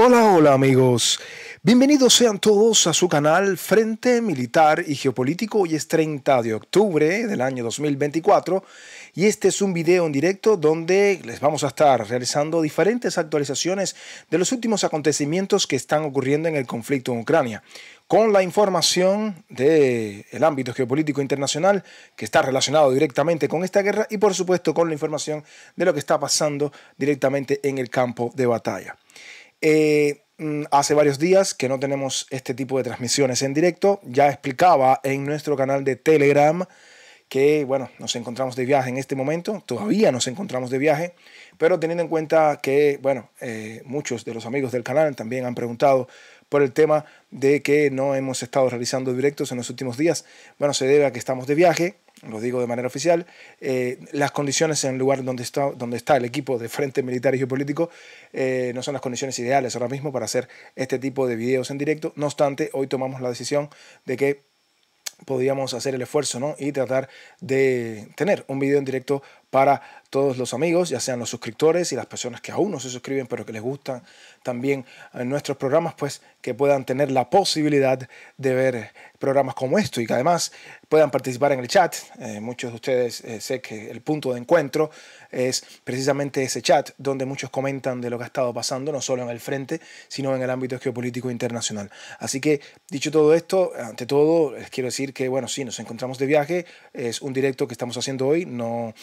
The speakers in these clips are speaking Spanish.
Hola, hola amigos. Bienvenidos sean todos a su canal Frente Militar y Geopolítico. Hoy es 30 de octubre del año 2024 y este es un video en directo donde les vamos a estar realizando diferentes actualizaciones de los últimos acontecimientos que están ocurriendo en el conflicto en Ucrania con la información del el ámbito geopolítico internacional que está relacionado directamente con esta guerra y por supuesto con la información de lo que está pasando directamente en el campo de batalla. Eh, mm, hace varios días que no tenemos este tipo de transmisiones en directo. Ya explicaba en nuestro canal de Telegram que, bueno, nos encontramos de viaje en este momento. Todavía nos encontramos de viaje. Pero teniendo en cuenta que, bueno, eh, muchos de los amigos del canal también han preguntado por el tema de que no hemos estado realizando directos en los últimos días. Bueno, se debe a que estamos de viaje lo digo de manera oficial, eh, las condiciones en el lugar donde está, donde está el equipo de Frente Militar y Geopolítico eh, no son las condiciones ideales ahora mismo para hacer este tipo de videos en directo. No obstante, hoy tomamos la decisión de que podíamos hacer el esfuerzo ¿no? y tratar de tener un video en directo para todos los amigos, ya sean los suscriptores y las personas que aún no se suscriben, pero que les gustan también eh, nuestros programas, pues que puedan tener la posibilidad de ver eh, programas como esto y que además puedan participar en el chat. Eh, muchos de ustedes sé que el punto de encuentro es precisamente ese chat donde muchos comentan de lo que ha estado pasando, no solo en el frente, sino en el ámbito geopolítico internacional. Así que, dicho todo esto, ante todo, les quiero decir que, bueno, sí, nos encontramos de viaje, es un directo que estamos haciendo hoy, no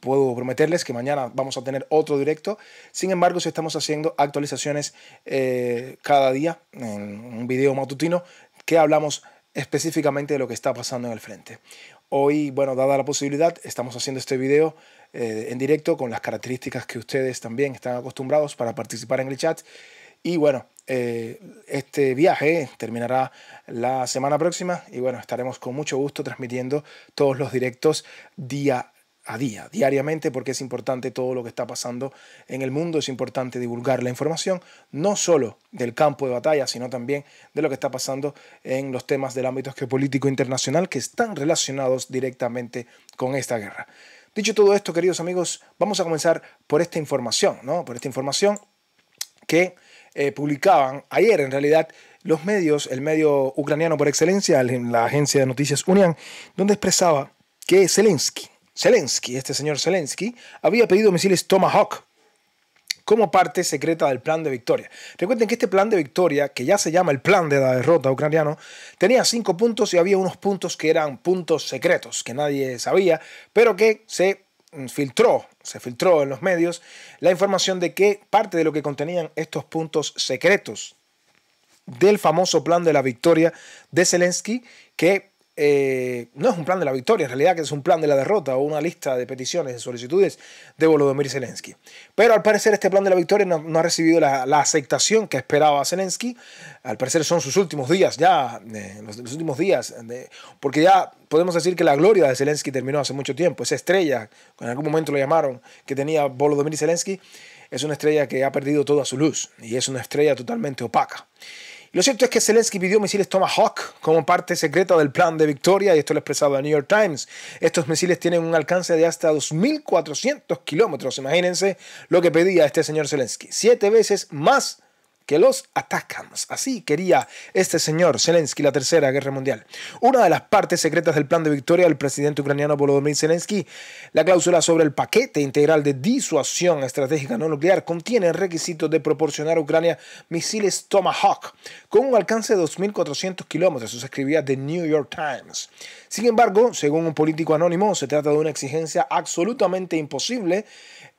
puedo prometerles que mañana vamos a tener otro directo. Sin embargo, si estamos haciendo actualizaciones eh, cada día en un video matutino que hablamos específicamente de lo que está pasando en el frente. Hoy, bueno, dada la posibilidad, estamos haciendo este video eh, en directo con las características que ustedes también están acostumbrados para participar en el chat. Y bueno, eh, este viaje terminará la semana próxima y bueno, estaremos con mucho gusto transmitiendo todos los directos día a día, diariamente, porque es importante todo lo que está pasando en el mundo, es importante divulgar la información, no solo del campo de batalla, sino también de lo que está pasando en los temas del ámbito geopolítico internacional que están relacionados directamente con esta guerra. Dicho todo esto, queridos amigos, vamos a comenzar por esta información, ¿no? Por esta información que eh, publicaban ayer, en realidad, los medios, el medio ucraniano por excelencia, la agencia de noticias Unian, donde expresaba que Zelensky, Zelensky, este señor Zelensky, había pedido misiles Tomahawk como parte secreta del plan de victoria. Recuerden que este plan de victoria, que ya se llama el plan de la derrota ucraniano, tenía cinco puntos y había unos puntos que eran puntos secretos, que nadie sabía, pero que se mm, filtró, se filtró en los medios la información de que parte de lo que contenían estos puntos secretos del famoso plan de la victoria de Zelensky, que eh, no es un plan de la victoria, en realidad que es un plan de la derrota o una lista de peticiones, y solicitudes de Volodymyr Zelensky. Pero al parecer este plan de la victoria no, ha recibido la, aceptación que esperaba Zelensky. Al parecer son sus últimos días ya, eh, los, últimos días, porque ya podemos decir que la gloria de Zelensky terminó hace mucho tiempo. Esa estrella, en algún momento lo llamaron, que tenía Volodymyr Zelensky, es una estrella que ha perdido toda su luz y es una estrella totalmente opaca. Lo cierto es que Zelensky pidió misiles Tomahawk como parte secreta del plan de victoria, y esto lo ha expresado el New York Times. Estos misiles tienen un alcance de hasta 2.400 kilómetros, imagínense lo que pedía este señor Zelensky. Siete veces más que los atacamos. Así quería este señor Zelensky la Tercera Guerra Mundial. Una de las partes secretas del plan de victoria del presidente ucraniano Volodymyr Zelensky, la cláusula sobre el paquete integral de disuasión estratégica no nuclear, contiene el requisito de proporcionar a Ucrania misiles Tomahawk con un alcance de 2.400 kilómetros, eso se escribía The New York Times. Sin embargo, según un político anónimo, se trata de una exigencia absolutamente imposible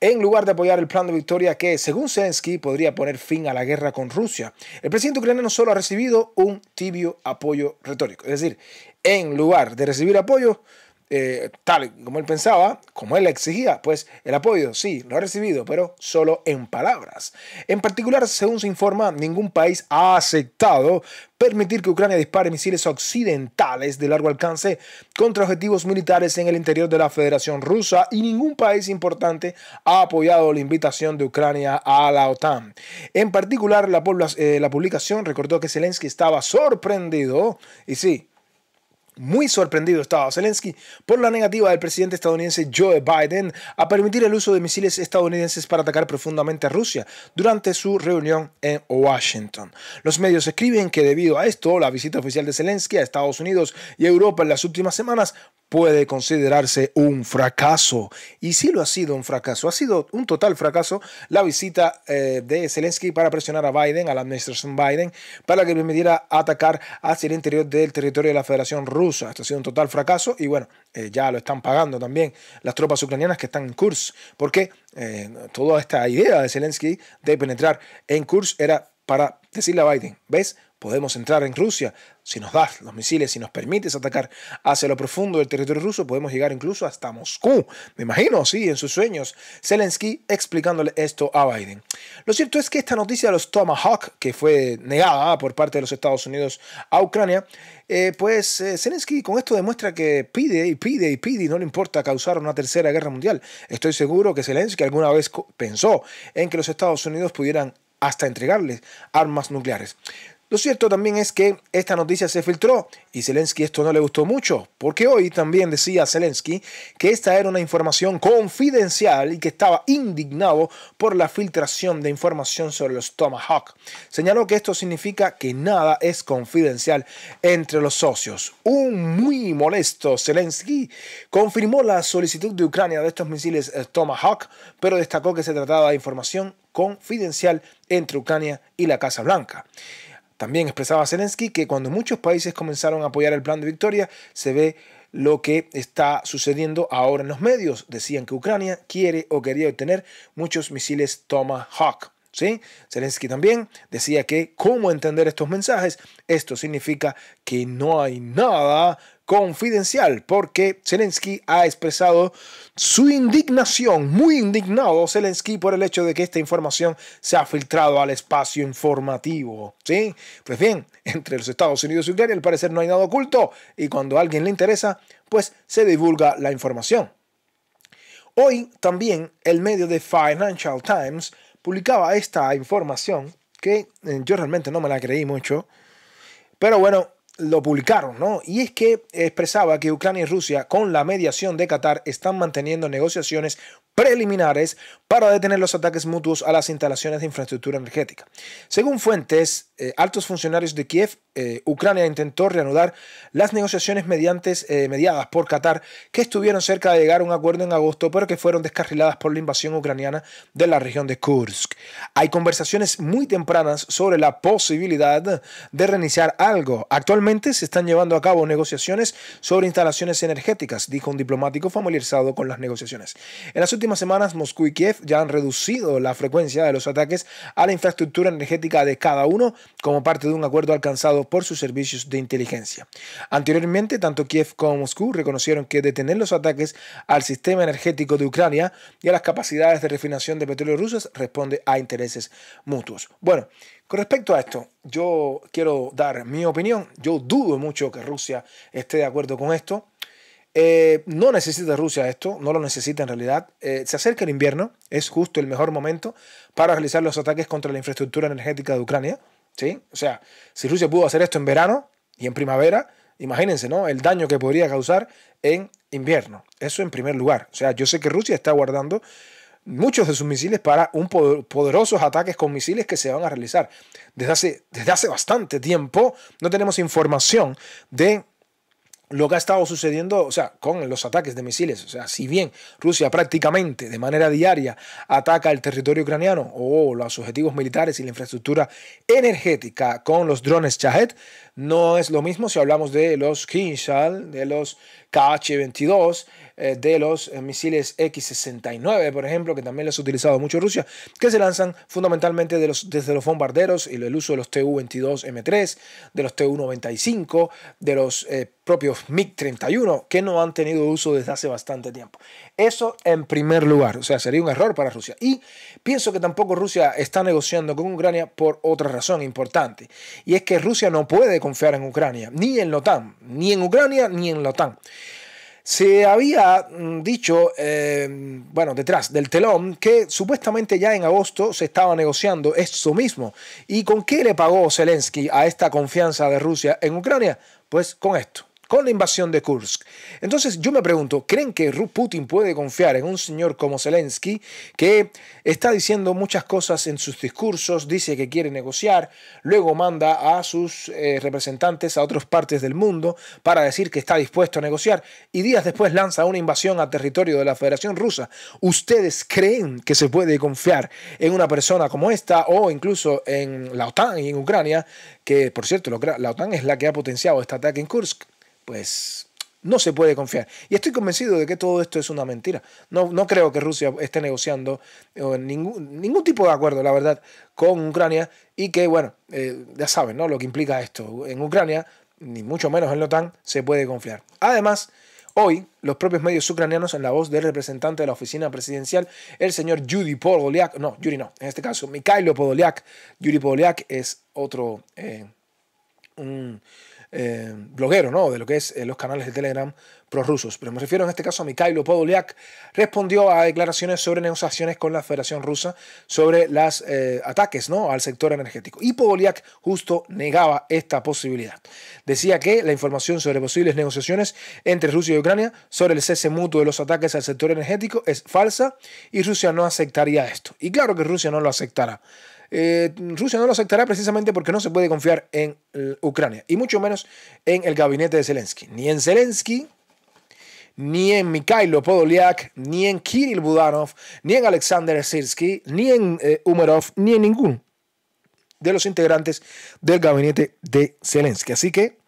en lugar de apoyar el plan de victoria que, según Zelensky, podría poner fin a la guerra con Rusia. El presidente ucraniano solo ha recibido un tibio apoyo retórico. Es decir, en lugar de recibir apoyo, eh, tal como él pensaba, como él exigía, pues el apoyo sí lo ha recibido, pero solo en palabras. En particular, según se informa, ningún país ha aceptado permitir que Ucrania dispare misiles occidentales de largo alcance contra objetivos militares en el interior de la Federación Rusa y ningún país importante ha apoyado la invitación de Ucrania a la OTAN. En particular, la eh, publicación recordó que Zelensky estaba sorprendido, y sí, muy sorprendido estaba Zelensky por la negativa del presidente estadounidense Joe Biden a permitir el uso de misiles estadounidenses para atacar profundamente a Rusia durante su reunión en Washington. Los medios escriben que debido a esto, la visita oficial de Zelensky a Estados Unidos y Europa en las últimas semanas puede considerarse un fracaso. Y sí lo ha sido un fracaso. Ha sido un total fracaso la visita eh, de Zelensky para presionar a Biden, a la administración Biden, para que permitiera atacar hacia el interior del territorio de la Federación Rusa. Esto ha sido un total fracaso y bueno, eh, ya lo están pagando también las tropas ucranianas que están en Kursk. Porque eh, toda esta idea de Zelensky de penetrar en Kursk era para decirle a Biden, ¿ves? Podemos entrar en Rusia si nos das los misiles, si nos permites atacar hacia lo profundo del territorio ruso, podemos llegar incluso hasta Moscú. Me imagino, sí, en sus sueños. Zelensky explicándole esto a Biden. Lo cierto es que esta noticia de los Tomahawk, que fue negada por parte de los Estados Unidos a Ucrania, eh, pues eh, Zelensky con esto demuestra que pide y pide y pide y no le importa causar una tercera guerra mundial. Estoy seguro que Zelensky alguna vez pensó en que los Estados Unidos pudieran hasta entregarles armas nucleares. Lo cierto también es que esta noticia se filtró y Zelensky esto no le gustó mucho, porque hoy también decía Zelensky que esta era una información confidencial y que estaba indignado por la filtración de información sobre los Tomahawk. Señaló que esto significa que nada es confidencial entre los socios. Un muy molesto Zelensky confirmó la solicitud de Ucrania de estos misiles eh, Tomahawk, pero destacó que se trataba de información confidencial entre Ucrania y la Casa Blanca. También expresaba Zelensky que cuando muchos países comenzaron a apoyar el plan de victoria, se ve lo que está sucediendo ahora en los medios. Decían que Ucrania quiere o quería obtener muchos misiles Tomahawk. ¿sí? Zelensky también decía que cómo entender estos mensajes. Esto significa que no hay nada confidencial porque Zelensky ha expresado su indignación, muy indignado Zelensky por el hecho de que esta información se ha filtrado al espacio informativo. ¿sí? Pues bien, entre los Estados Unidos y Ucrania al parecer no hay nada oculto y cuando a alguien le interesa, pues se divulga la información. Hoy también el medio de Financial Times publicaba esta información que eh, yo realmente no me la creí mucho. Pero bueno, lo publicaron, ¿no? Y es que expresaba que Ucrania y Rusia, con la mediación de Qatar, están manteniendo negociaciones preliminares para detener los ataques mutuos a las instalaciones de infraestructura energética. Según fuentes, eh, altos funcionarios de Kiev, eh, Ucrania intentó reanudar las negociaciones mediante eh, mediadas por Qatar, que estuvieron cerca de llegar a un acuerdo en agosto, pero que fueron descarriladas por la invasión ucraniana de la región de Kursk. Hay conversaciones muy tempranas sobre la posibilidad de reiniciar algo. Actualmente, se están llevando a cabo negociaciones sobre instalaciones energéticas, dijo un diplomático familiarizado con las negociaciones. En las últimas semanas, Moscú y Kiev ya han reducido la frecuencia de los ataques a la infraestructura energética de cada uno como parte de un acuerdo alcanzado por sus servicios de inteligencia. Anteriormente, tanto Kiev como Moscú reconocieron que detener los ataques al sistema energético de Ucrania y a las capacidades de refinación de petróleo rusos responde a intereses mutuos. Bueno, con respecto a esto, yo quiero dar mi opinión. Yo dudo mucho que Rusia esté de acuerdo con esto. Eh, no necesita Rusia esto, no lo necesita en realidad. Eh, se acerca el invierno, es justo el mejor momento para realizar los ataques contra la infraestructura energética de Ucrania. ¿sí? O sea, si Rusia pudo hacer esto en verano y en primavera, imagínense ¿no? el daño que podría causar en invierno. Eso en primer lugar. O sea, yo sé que Rusia está guardando muchos de sus misiles para un poderosos ataques con misiles que se van a realizar. Desde hace, desde hace bastante tiempo no tenemos información de lo que ha estado sucediendo, o sea, con los ataques de misiles. O sea, si bien Rusia prácticamente de manera diaria ataca el territorio ucraniano o los objetivos militares y la infraestructura energética con los drones Shahed, no es lo mismo si hablamos de los Kinshal, de los KH-22, eh, de los eh, misiles X-69, por ejemplo, que también los ha utilizado mucho Rusia, que se lanzan fundamentalmente de los, desde los bombarderos y el uso de los Tu-22M3, de los Tu-95, de los eh, propios MiG-31, que no han tenido uso desde hace bastante tiempo. Eso en primer lugar, o sea, sería un error para Rusia. Y pienso que tampoco Rusia está negociando con Ucrania por otra razón importante, y es que Rusia no puede confiar en Ucrania, ni en la OTAN, ni en Ucrania, ni en la OTAN. Se había mm, dicho, em, bueno, detrás del telón, que supuestamente ya en agosto se estaba negociando eso mismo. ¿Y con qué le pagó Zelensky a esta confianza de Rusia en Ucrania? Pues con esto con la invasión de Kursk. Entonces yo me pregunto, ¿creen que Putin puede confiar en un señor como Zelensky que está diciendo muchas cosas en sus discursos, dice que quiere negociar, luego manda a sus eh, representantes a otras partes del mundo para decir que está dispuesto a negociar y días después lanza una invasión a territorio de la Federación Rusa? ¿Ustedes creen que se puede confiar en una persona como esta o incluso en la OTAN y en Ucrania, que por cierto la OTAN es la que ha potenciado este ataque en Kursk? pues no se puede confiar. Y estoy convencido de que todo esto es una mentira. No, no creo que Rusia esté negociando eh, ningún, ningún tipo de acuerdo, la verdad, con Ucrania y que, bueno, eh, ya saben, ¿no? Lo que implica esto. En Ucrania, ni mucho menos en la OTAN, se puede confiar. Además, Hoy, los propios medios ucranianos, en la voz del representante de la oficina presidencial, el señor Yuri Podolyak, no, Yuri no, en este caso, Mikhailo Podoliak, Yuri Podolyak es otro, eh, eh, bloguero, ¿no? De lo que es eh, los canales de Telegram prorrusos. Pero me refiero en este caso a Mikhailo Podolyak, respondió a declaraciones sobre negociaciones con la Federación Rusa sobre los eh, ataques ¿no? al sector energético. Y Podolyak justo negaba esta posibilidad. Decía que la información sobre posibles negociaciones entre Rusia y Ucrania sobre el cese mutuo de los ataques al sector energético es falsa y Rusia no aceptaría esto. Y claro que Rusia no lo aceptará. Eh, Rusia no lo aceptará precisamente porque no se puede confiar en eh, Ucrania, y mucho menos en el gabinete de Zelensky. Ni en Zelensky, ni en Mikhailo Podolyak, ni en Kirill Budanov, ni en Alexander Sirsky, ni en eh, Umerov, ni en ninguno de los integrantes del gabinete de Zelensky. Así que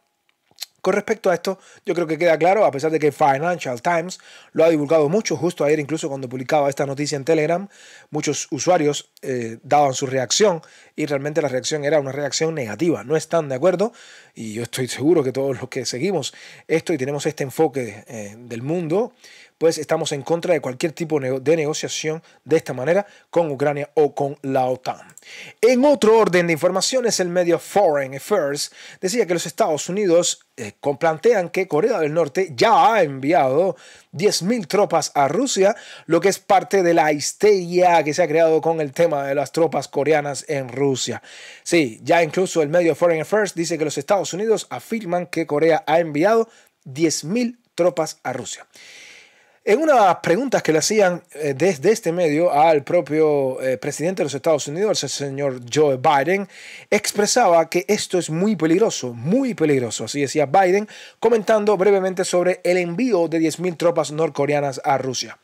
con respecto a esto, yo creo que queda claro, a pesar de que Financial Times lo ha divulgado mucho, justo ayer incluso cuando publicaba esta noticia en Telegram, muchos usuarios eh, daban su reacción y realmente la reacción era una reacción negativa. No están de acuerdo y yo estoy seguro que todos los que seguimos esto y tenemos este enfoque eh, del mundo, pues estamos en contra de cualquier tipo de negociación de esta manera con Ucrania o con la OTAN. En otro orden de informaciones, el medio Foreign Affairs decía que los Estados Unidos eh, plantean que Corea del Norte ya ha enviado 10.000 tropas a Rusia, lo que es parte de la histeria que se ha creado con el tema de las tropas coreanas en Rusia. Sí, ya incluso el medio Foreign Affairs dice que los Estados Unidos afirman que Corea ha enviado 10.000 tropas a Rusia. En una de las preguntas que le hacían eh, desde este medio al propio eh, presidente de los Estados Unidos, el señor Joe Biden, expresaba que esto es muy peligroso, muy peligroso, así decía Biden, comentando brevemente sobre el envío de 10.000 tropas norcoreanas a Rusia.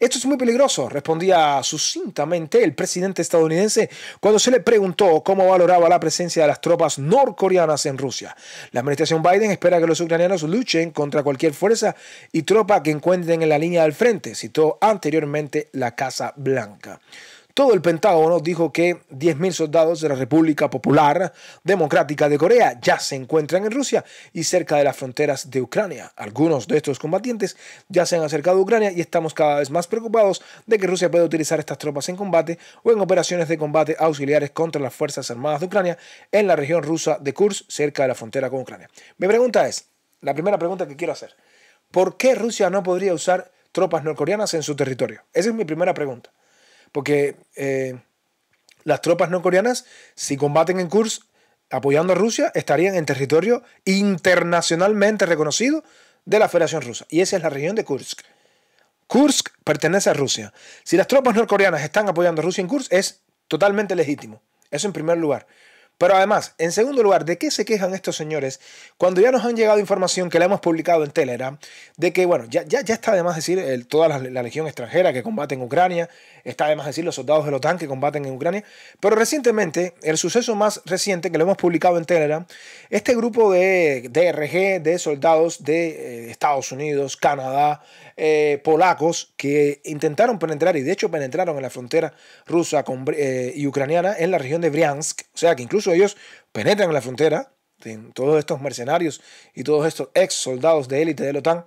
Esto es muy peligroso, respondía sucintamente el presidente estadounidense cuando se le preguntó cómo valoraba la presencia de las tropas norcoreanas en Rusia. La administración Biden espera que los ucranianos luchen contra cualquier fuerza y tropa que encuentren en la línea del frente, citó anteriormente la Casa Blanca. Todo el Pentágono dijo que 10.000 soldados de la República Popular Democrática de Corea ya se encuentran en Rusia y cerca de las fronteras de Ucrania. Algunos de estos combatientes ya se han acercado a Ucrania y estamos cada vez más preocupados de que Rusia pueda utilizar estas tropas en combate o en operaciones de combate auxiliares contra las Fuerzas Armadas de Ucrania en la región rusa de Kursk, cerca de la frontera con Ucrania. Mi pregunta es, la primera pregunta que quiero hacer, ¿por qué Rusia no podría usar tropas norcoreanas en su territorio? Esa es mi primera pregunta. Porque eh, las tropas norcoreanas si combaten en Kursk apoyando a Rusia, estarían en territorio internacionalmente reconocido de la Federación Rusa. Y esa es la región de Kursk. Kursk pertenece a Rusia. Si las tropas norcoreanas están apoyando a Rusia en Kursk, es totalmente legítimo. Eso en primer lugar. Pero además, en segundo lugar, ¿de qué se quejan estos señores cuando ya nos han llegado información que la hemos publicado en Telegram? De que, bueno, ya, ya, ya está además decir toda la, legión extranjera que combate en Ucrania, está además decir los soldados de la OTAN que combaten en Ucrania, pero recientemente, el suceso más reciente que lo hemos publicado en Telegram, este grupo de DRG, de soldados de eh, Estados Unidos, Canadá, eh, polacos, que intentaron penetrar y de hecho penetraron en la frontera rusa eh, y ucraniana en la región de Briansk, o sea que incluso ellos penetran la frontera, todos estos mercenarios y todos estos ex soldados de élite de la OTAN.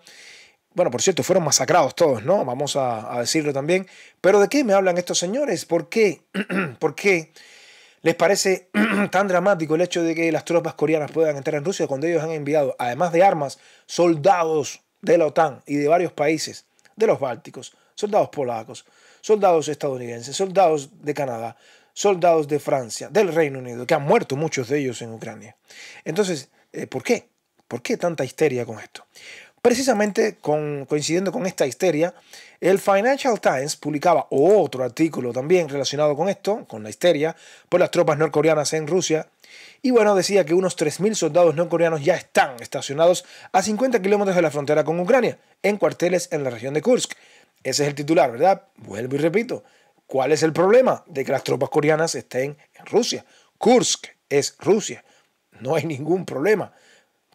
Bueno, por cierto, fueron masacrados todos, ¿no? Vamos a, a decirlo también. Pero ¿de qué me hablan estos señores? ¿Por qué? ¿Por qué? ¿Les parece tan dramático el hecho de que las tropas coreanas puedan entrar en Rusia cuando ellos han enviado, además de armas, soldados de la OTAN y de varios países, de los bálticos, soldados polacos, soldados estadounidenses, soldados de Canadá, soldados de Francia, del Reino Unido, que han muerto muchos de ellos en Ucrania. Entonces, eh, ¿por qué? ¿Por qué tanta histeria con esto? Precisamente coincidiendo con esta histeria, el Financial Times publicaba otro artículo también relacionado con esto, con la histeria, por las tropas norcoreanas en Rusia. Y bueno, decía que unos 3.000 soldados norcoreanos ya están estacionados a 50 kilómetros de la frontera con Ucrania, en cuarteles en la región de Kursk. Ese es el titular, ¿verdad? Vuelvo y repito, ¿Cuál es el problema? De que las tropas coreanas estén en Rusia. Kursk es Rusia. No hay ningún problema.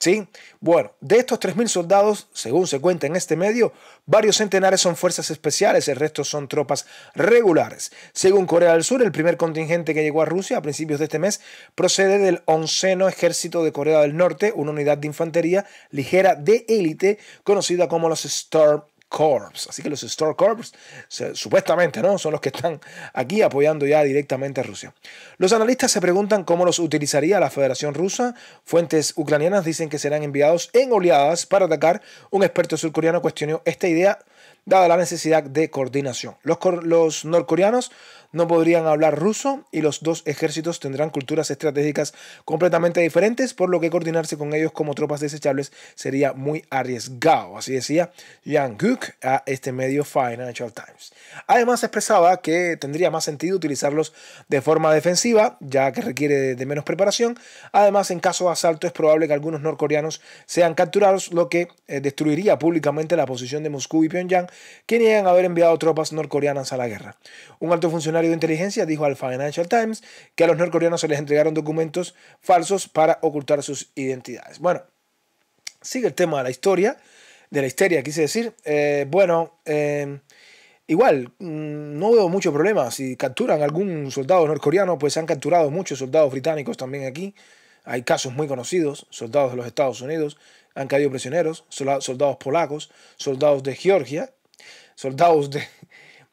¿Sí? Bueno, de estos 3.000 soldados, según se cuenta en este medio, varios centenares son fuerzas especiales, el resto son tropas regulares. Según Corea del Sur, el primer contingente que llegó a Rusia a principios de este mes procede del onceno ejército de Corea del Norte, una unidad de infantería ligera de élite conocida como los Storm Corps. Así que los Store Corps, supuestamente, ¿no? Son los que están aquí apoyando ya directamente a Rusia. Los analistas se preguntan cómo los utilizaría la Federación Rusa. Fuentes ucranianas dicen que serán enviados en oleadas para atacar. Un experto surcoreano cuestionó esta idea dada la necesidad de coordinación. Los, los norcoreanos no podrían hablar ruso y los dos ejércitos tendrán culturas estratégicas completamente diferentes, por lo que coordinarse con ellos como tropas desechables sería muy arriesgado. Así decía Yang Guk a este medio Financial Times. Además expresaba que tendría más sentido utilizarlos de forma defensiva, ya que requiere de menos preparación. Además, en caso de asalto es probable que algunos norcoreanos sean capturados, lo que eh, destruiría públicamente la posición de Moscú y Pyongyang, que niegan haber enviado tropas norcoreanas a la guerra. Un alto funcionario de inteligencia dijo al Financial Times que a los norcoreanos se les entregaron documentos falsos para ocultar sus identidades. Bueno, sigue el tema de la historia, de la histeria, quise decir. Eh, bueno, eh, igual, mm, no veo mucho problema. Si capturan algún soldado norcoreano, pues han capturado muchos soldados británicos también aquí. Hay casos muy conocidos, soldados de los Estados Unidos, han caído prisioneros, soldados polacos, soldados de Georgia, soldados de,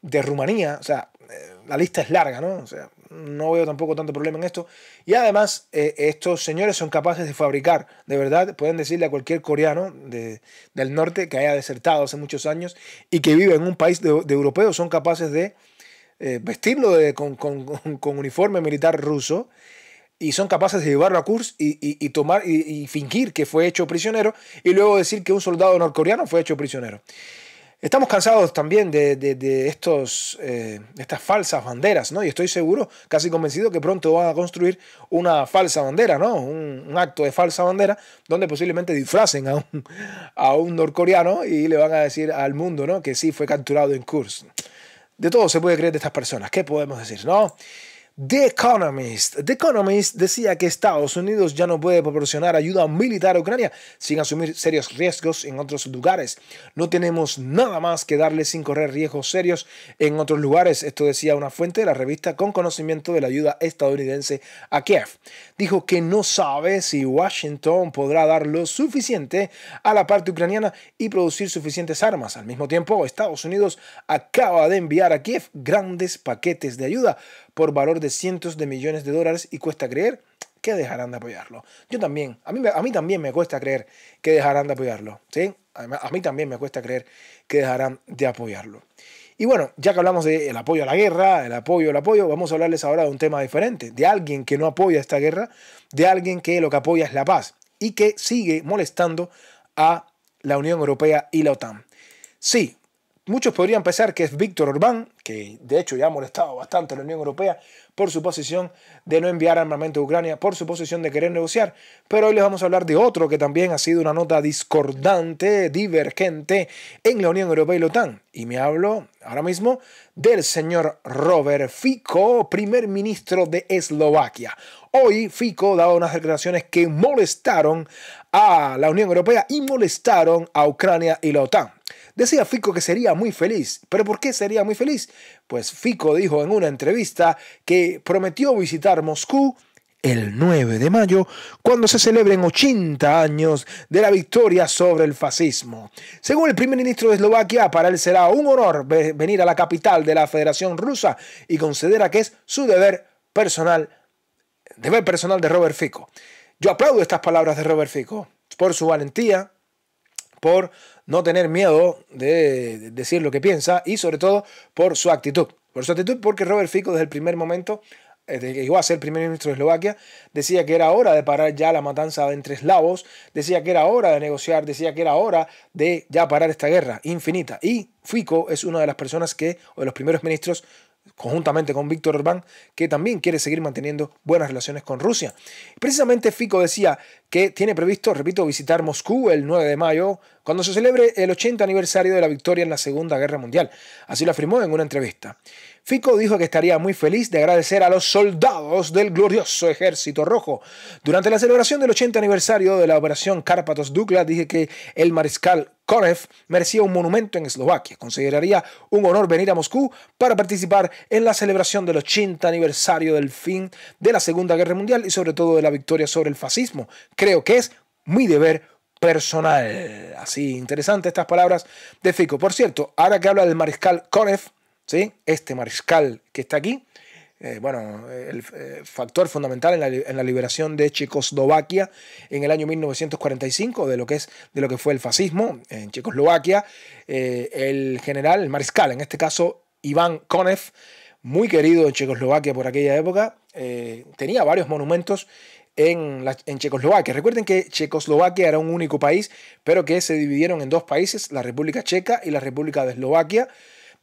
de Rumanía, o sea, eh, la lista es larga, ¿no? O sea, no veo tampoco tanto problema en esto. Y además, eh, estos señores son capaces de fabricar, de verdad, pueden decirle a cualquier coreano del norte que haya desertado hace muchos años y que vive en un país de, europeos, son capaces de eh, vestirlo con, uniforme militar ruso y son capaces de llevarlo a Kursk y, tomar y, y fingir que fue hecho prisionero y luego decir que un soldado norcoreano fue hecho prisionero. Estamos cansados también de, estos, eh, estas falsas banderas, ¿no? Y estoy seguro, casi convencido, que pronto van a construir una falsa bandera, ¿no? Un, acto de falsa bandera donde posiblemente disfracen a un, a un norcoreano y le van a decir al mundo, ¿no? Que sí fue capturado en Kursk. De todo se puede creer de estas personas. ¿Qué podemos decir, no? The Economist. The Economist decía que Estados Unidos ya no puede proporcionar ayuda militar a Ucrania sin asumir serios riesgos en otros lugares. No tenemos nada más que darle sin correr riesgos serios en otros lugares. Esto decía una fuente de la revista con conocimiento de la ayuda estadounidense a Kiev. Dijo que no sabe si Washington podrá dar lo suficiente a la parte ucraniana y producir suficientes armas. Al mismo tiempo, Estados Unidos acaba de enviar a Kiev grandes paquetes de ayuda por valor de de cientos de millones de dólares y cuesta creer que dejarán de apoyarlo. Yo también, a mí, a mí también me cuesta creer que dejarán de apoyarlo. ¿sí? a mí también me cuesta creer que dejarán de apoyarlo. Y bueno, ya que hablamos del apoyo a la guerra, el apoyo al apoyo, vamos a hablarles ahora de un tema diferente, de alguien que no apoya esta guerra, de alguien que lo que apoya es la paz y que sigue molestando a la Unión Europea y la OTAN. Sí, Muchos podrían pensar que es Víctor Orbán, que de hecho ya ha molestado bastante a la Unión Europea por su posición de no enviar armamento a Ucrania, por su posición de querer negociar, pero hoy les vamos a hablar de otro que también ha sido una nota discordante, divergente en la Unión Europea y la OTAN. Y me hablo ahora mismo del señor Robert Fico, primer ministro de Eslovaquia. Hoy Fico dado unas declaraciones que molestaron a la Unión Europea y molestaron a Ucrania y la OTAN. Decía Fico que sería muy feliz. ¿Pero por qué sería muy feliz? Pues Fico dijo en una entrevista que prometió visitar Moscú el 9 de mayo, cuando se celebren 80 años de la victoria sobre el fascismo. Según el primer ministro de Eslovaquia, para él será un honor venir a la capital de la Federación Rusa y considera que es su deber personal, deber personal de Robert Fico. Yo aplaudo estas palabras de Robert Fico por su valentía, por no tener miedo de decir lo que piensa y sobre todo por su actitud. Por su actitud porque Robert Fico desde el primer momento, desde eh, que llegó a ser primer ministro de Eslovaquia, decía que era hora de parar ya la matanza entre eslavos, decía que era hora de negociar, decía que era hora de ya parar esta guerra infinita. Y Fico es una de las personas que, o de los primeros ministros conjuntamente con Víctor Orbán, que también quiere seguir manteniendo buenas relaciones con Rusia. Precisamente Fico decía que tiene previsto, repito, visitar Moscú el 9 de mayo cuando se celebre el 80 aniversario de la victoria en la Segunda Guerra Mundial. Así lo afirmó en una entrevista. Fico dijo que estaría muy feliz de agradecer a los soldados del glorioso Ejército Rojo. Durante la celebración del 80 aniversario de la Operación Cárpatos Dukla, dije que el mariscal Konev merecía un monumento en Eslovaquia. Consideraría un honor venir a Moscú para participar en la celebración del 80 aniversario del fin de la Segunda Guerra Mundial y sobre todo de la victoria sobre el fascismo. Creo que es mi deber personal. Así, interesante estas palabras de Fico. Por cierto, ahora que habla del mariscal Konev, ¿sí? este mariscal que está aquí, eh, bueno, el eh, factor fundamental en la, liberación de Checoslovaquia en el año 1945, de lo que, es, de lo que fue el fascismo en Checoslovaquia, eh, el general, el mariscal, en este caso Iván Konev, muy querido en Checoslovaquia por aquella época, tenía varios monumentos en, en, Checoslovaquia. Recuerden que Checoslovaquia era un único país, pero que se dividieron en dos países, la República Checa y la República de Eslovaquia.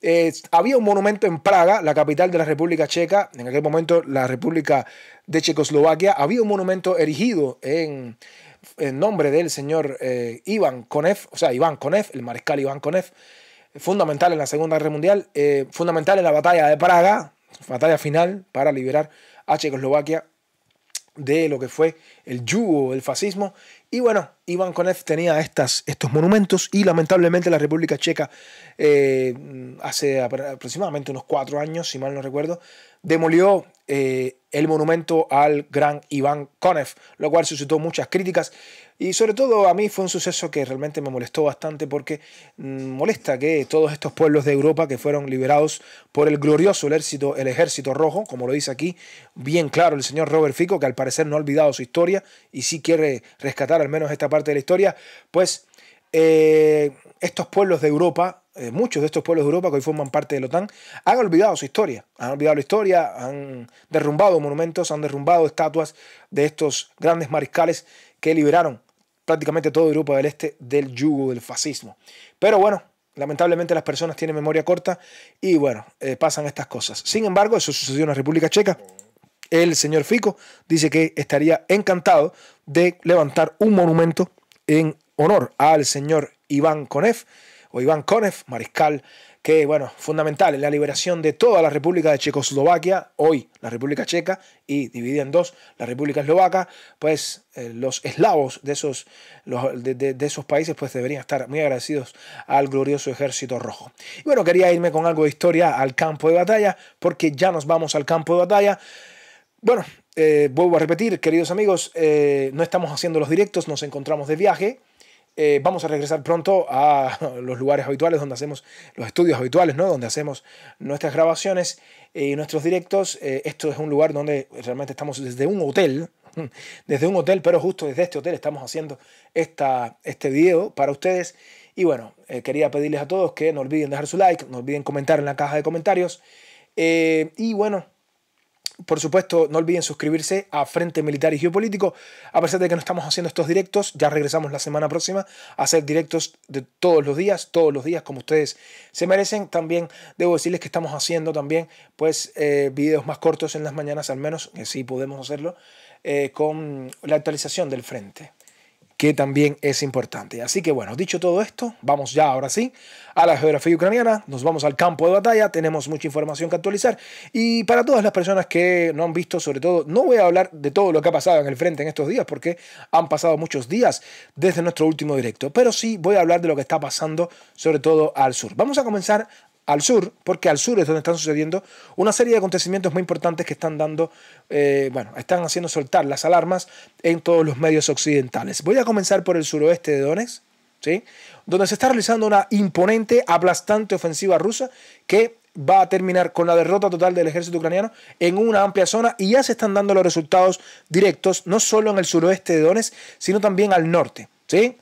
Eh, había un monumento en Praga, la capital de la República Checa, en aquel momento la República de Checoslovaquia. Había un monumento erigido en, nombre del señor eh, Iván Konev, o sea, Iván Konev, el mariscal Iván Konev, fundamental en la Segunda Guerra Mundial, eh, fundamental en la batalla de Praga, batalla final para liberar a Checoslovaquia de lo que fue el yugo, el fascismo. Y bueno, Iván Konev tenía estas, estos monumentos y lamentablemente la República Checa eh, hace aproximadamente unos cuatro años, si mal no recuerdo, demolió eh, el monumento al gran Iván Konev, lo cual suscitó muchas críticas y sobre todo a mí fue un suceso que realmente me molestó bastante porque mm, molesta que todos estos pueblos de Europa que fueron liberados por el glorioso ejército, el ejército rojo, como lo dice aquí bien claro el señor Robert Fico, que al parecer no ha olvidado su historia y sí quiere rescatar al menos esta parte de la historia, pues eh, estos pueblos de Europa eh, muchos de estos pueblos de Europa que hoy forman parte de la OTAN, han olvidado su historia, han olvidado la historia, han derrumbado monumentos, han derrumbado estatuas de estos grandes mariscales que liberaron prácticamente toda Europa del Este del yugo del fascismo. Pero bueno, lamentablemente las personas tienen memoria corta y bueno, eh, pasan estas cosas. Sin embargo, eso sucedió en la República Checa. El señor Fico dice que estaría encantado de levantar un monumento en honor al señor Iván Konev, o Iván Konev, mariscal, que, bueno, fundamental en la liberación de toda la República de Checoslovaquia, hoy la República Checa, y dividida en dos, la República Eslovaca, pues eh, los eslavos de esos, de, esos países pues deberían estar muy agradecidos al glorioso ejército rojo. Y bueno, quería irme con algo de historia al campo de batalla, porque ya nos vamos al campo de batalla. Bueno, eh, vuelvo a repetir, queridos amigos, eh, no estamos haciendo los directos, nos encontramos de viaje. Eh, vamos a regresar pronto a los lugares habituales donde hacemos los estudios habituales, ¿no? donde hacemos nuestras grabaciones y nuestros directos. Eh, esto es un lugar donde realmente estamos desde un hotel, desde un hotel, pero justo desde este hotel estamos haciendo esta, este video para ustedes. Y bueno, eh, quería pedirles a todos que no olviden dejar su like, no olviden comentar en la caja de comentarios. y bueno, por supuesto, no olviden suscribirse a Frente Militar y Geopolítico. A pesar de que no estamos haciendo estos directos, ya regresamos la semana próxima a hacer directos de todos los días, todos los días como ustedes se merecen. También debo decirles que estamos haciendo también pues eh, videos más cortos en las mañanas al menos, que sí podemos hacerlo, eh, con la actualización del frente que también es importante. Así que bueno, dicho todo esto, vamos ya ahora sí a la geografía ucraniana, nos vamos al campo de batalla, tenemos mucha información que actualizar y para todas las personas que no han visto, sobre todo, no voy a hablar de todo lo que ha pasado en el frente en estos días porque han pasado muchos días desde nuestro último directo, pero sí voy a hablar de lo que está pasando sobre todo al sur. Vamos a comenzar al sur, porque al sur es donde están sucediendo una serie de acontecimientos muy importantes que están dando, eh, bueno, están haciendo soltar las alarmas en todos los medios occidentales. Voy a comenzar por el suroeste de Donetsk, ¿sí? donde se está realizando una imponente, aplastante ofensiva rusa que va a terminar con la derrota total del ejército ucraniano en una amplia zona y ya se están dando los resultados directos, no solo en el suroeste de Donetsk, sino también al norte. ¿sí?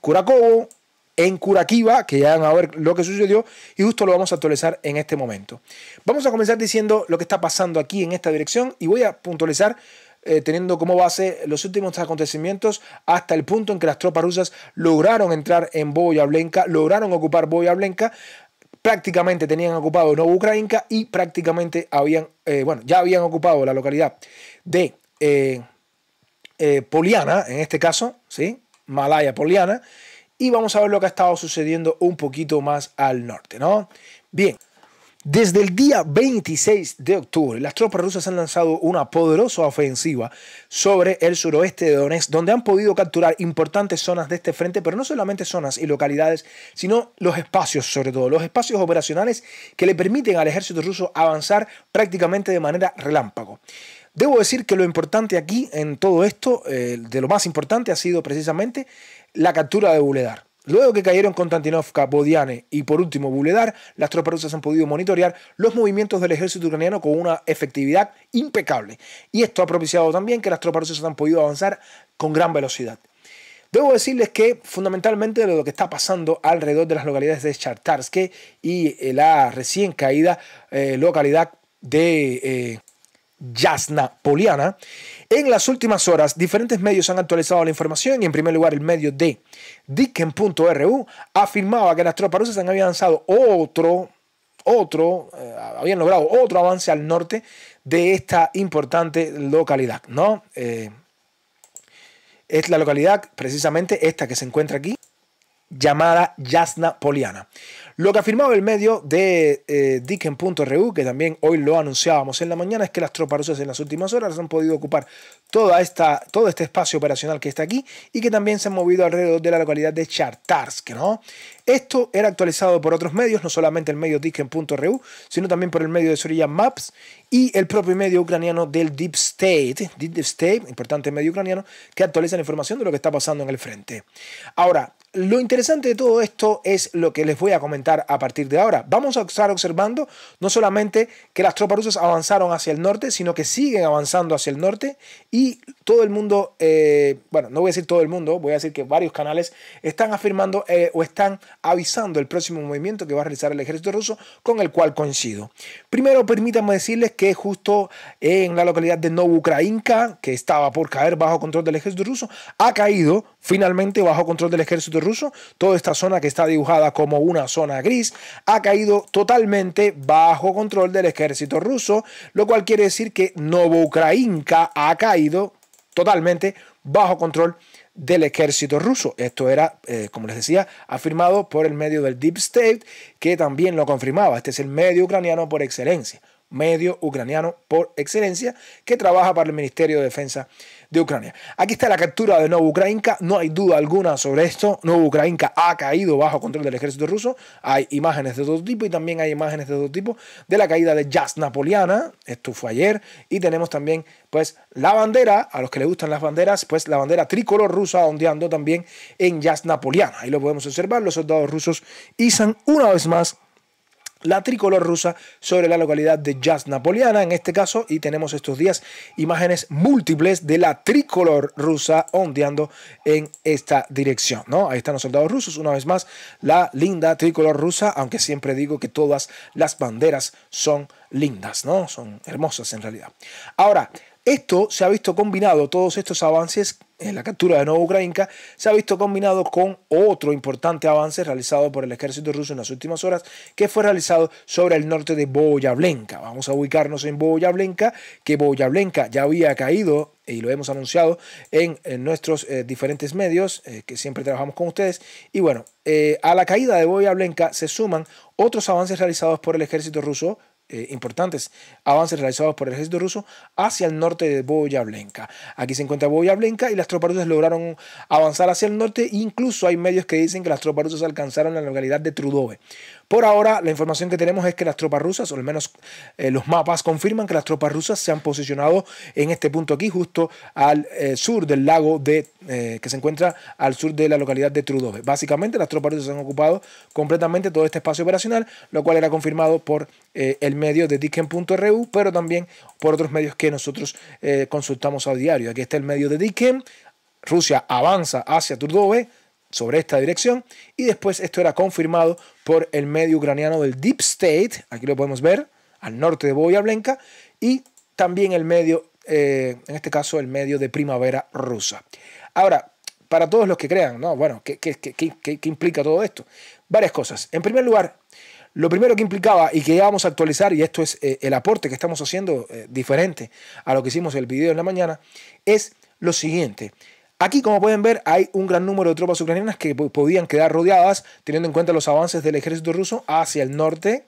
Kurakovo, en Curaquiba, que ya van a ver lo que sucedió, y justo lo vamos a actualizar en este momento. Vamos a comenzar diciendo lo que está pasando aquí en esta dirección y voy a puntualizar eh, teniendo como base los últimos acontecimientos hasta el punto en que las tropas rusas lograron entrar en Boya Blanca, lograron ocupar Boya Blanca, prácticamente tenían ocupado Nuevo Ucrania y prácticamente habían, eh, bueno, ya habían ocupado la localidad de eh, Poliana, en este caso, ¿sí? Malaya Poliana, y vamos a ver lo que ha estado sucediendo un poquito más al norte, ¿no? Bien, desde el día 26 de octubre, las tropas rusas han lanzado una poderosa ofensiva sobre el suroeste de Donetsk, donde han podido capturar importantes zonas de este frente, pero no solamente zonas y localidades, sino los espacios, sobre todo, los espacios operacionales que le permiten al ejército ruso avanzar prácticamente de manera relámpago. Debo decir que lo importante aquí en todo esto, eh, de lo más importante, ha sido precisamente la captura de Buledar. Luego que cayeron Konstantinovka, Bodiane y por último Buledar, las tropas rusas han podido monitorear los movimientos del ejército ucraniano con una efectividad impecable. Y esto ha propiciado también que las tropas rusas han podido avanzar con gran velocidad. Debo decirles que fundamentalmente lo que está pasando alrededor de las localidades de Chartarsk y eh, la recién caída eh, localidad de Poliana, En las últimas horas, diferentes medios han actualizado la información y en primer lugar el medio de Dicken.ru afirmaba que las tropas rusas habían otro, otro, eh, habían logrado otro avance al norte de esta importante localidad, ¿no? Eh, es la localidad, precisamente esta que se encuentra aquí, llamada Yasna Poliana. Lo que afirmaba el medio de eh, que también hoy lo anunciábamos en la mañana, es que las tropas rusas en las últimas horas han podido ocupar toda esta, todo este espacio operacional que está aquí y que también se han movido alrededor de la localidad de Chartarsk. ¿no? Esto era actualizado por otros medios, no solamente el medio Dicken.ru, sino también por el medio de Surya Maps y el propio medio ucraniano del Deep State, Deep State, importante medio ucraniano, que actualiza la información de lo que está pasando en el frente. Ahora, lo interesante de todo esto es lo que les voy a comentar a partir de ahora. Vamos a estar observando no solamente que las tropas rusas avanzaron hacia el norte, sino que siguen avanzando hacia el norte y todo el mundo, eh, bueno, no voy a decir todo el mundo, voy a decir que varios canales están afirmando eh, o están avisando el próximo movimiento que va a realizar el ejército ruso, con el cual coincido. Primero, permítanme decirles que justo en la localidad de Novukrainka, que estaba por caer bajo control del ejército ruso, ha caído finalmente bajo control del ejército ruso. Toda esta zona que está dibujada como una zona gris ha caído totalmente bajo control del ejército ruso, lo cual quiere decir que Novukrainka ha caído totalmente bajo control del ejército ruso. Esto era, eh, como les decía, afirmado por el medio del Deep State, que también lo confirmaba. Este es el medio ucraniano por excelencia, medio ucraniano por excelencia, que trabaja para el Ministerio de Defensa de Ucrania. Aquí está la captura de Ucrania. no hay duda alguna sobre esto. Ucrania ha caído bajo control del ejército ruso. Hay imágenes de todo tipo y también hay imágenes de todo tipo de la caída de Jazz Napoleana, esto fue ayer, y tenemos también pues la bandera, a los que les gustan las banderas, pues la bandera tricolor rusa ondeando también en Jazz Napoleana. Ahí lo podemos observar, los soldados rusos izan una vez más la tricolor rusa sobre la localidad de Jazz Napoliana, en este caso, y tenemos estos días imágenes múltiples de la tricolor rusa ondeando en esta dirección, ¿no? Ahí están los soldados rusos, una vez más, la linda tricolor rusa, aunque siempre digo que todas las banderas son lindas, ¿no? Son hermosas en realidad. Ahora, esto se ha visto combinado, todos estos avances en la captura de Nueva Ucrania se ha visto combinado con otro importante avance realizado por el ejército ruso en las últimas horas, que fue realizado sobre el norte de Boyablenka. Vamos a ubicarnos en Boyablenka, que Boyablenka ya había caído y lo hemos anunciado en, nuestros eh, diferentes medios eh, que siempre trabajamos con ustedes. Y bueno, eh, a la caída de Boyablenka se suman otros avances realizados por el ejército ruso eh, importantes avances realizados por el ejército ruso hacia el norte de Boyablenka. Aquí se encuentra Boyablenka y las tropas rusas lograron avanzar hacia el norte. Incluso hay medios que dicen que las tropas rusas alcanzaron la localidad de Trudove. Por ahora, la información que tenemos es que las tropas rusas, o al menos eh, los mapas, confirman que las tropas rusas se han posicionado en este punto aquí, justo al eh, sur del lago de, que se encuentra al sur de la localidad de Trudove. Básicamente, las tropas rusas han ocupado completamente todo este espacio operacional, lo cual era confirmado por el medio de Dicken.ru, pero también por otros medios que nosotros eh, consultamos a diario. Aquí está el medio de Dicken. Rusia avanza hacia Turdove sobre esta dirección y después esto era confirmado por el medio ucraniano del Deep State, aquí lo podemos ver, al norte de Boya y también el medio, eh, en este caso el medio de primavera rusa. Ahora, para todos los que crean, ¿no? Bueno, ¿qué, qué implica todo esto? Varias cosas. En primer lugar, lo primero que implicaba y que ya vamos a actualizar, y esto es eh, el aporte que estamos haciendo eh, diferente a lo que hicimos el video en la mañana, es lo siguiente. Aquí, como pueden ver, hay un gran número de tropas ucranianas que podían quedar rodeadas, teniendo en cuenta los avances del ejército ruso hacia el norte,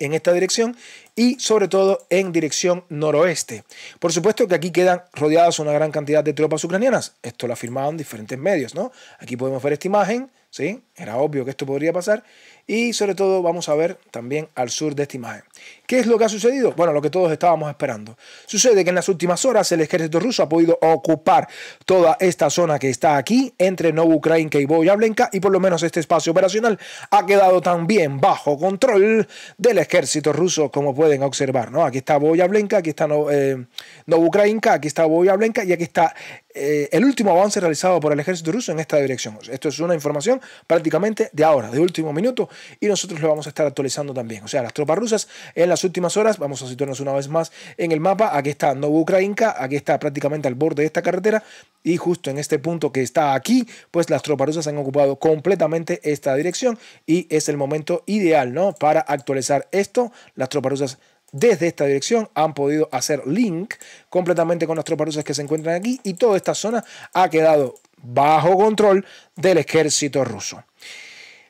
en esta dirección y sobre todo en dirección noroeste. Por supuesto que aquí quedan rodeadas una gran cantidad de tropas ucranianas. Esto lo afirmaban diferentes medios, ¿no? Aquí podemos ver esta imagen, ¿sí? Era obvio que esto podría pasar. Y sobre todo vamos a ver también al sur de esta imagen. ¿Qué es lo que ha sucedido? Bueno, lo que todos estábamos esperando. Sucede que en las últimas horas el ejército ruso ha podido ocupar toda esta zona que está aquí entre Novukrainka y Boyablenka y por lo menos este espacio operacional ha quedado también bajo control del ejército ruso, como pueden observar. ¿no? Aquí está Boyablenka, aquí está no, eh, aquí está Boyablenka y aquí está eh, el último avance realizado por el ejército ruso en esta dirección. esto es una información prácticamente de ahora, de último minuto, y nosotros lo vamos a estar actualizando también. O sea, las tropas rusas en la últimas horas, vamos a situarnos una vez más en el mapa, aquí está Novoukrainka, aquí está prácticamente al borde de esta carretera y justo en este punto que está aquí, pues las tropas rusas han ocupado completamente esta dirección y es el momento ideal, ¿no? Para actualizar esto, las tropas rusas desde esta dirección han podido hacer link completamente con las tropas rusas que se encuentran aquí y toda esta zona ha quedado bajo control del ejército ruso.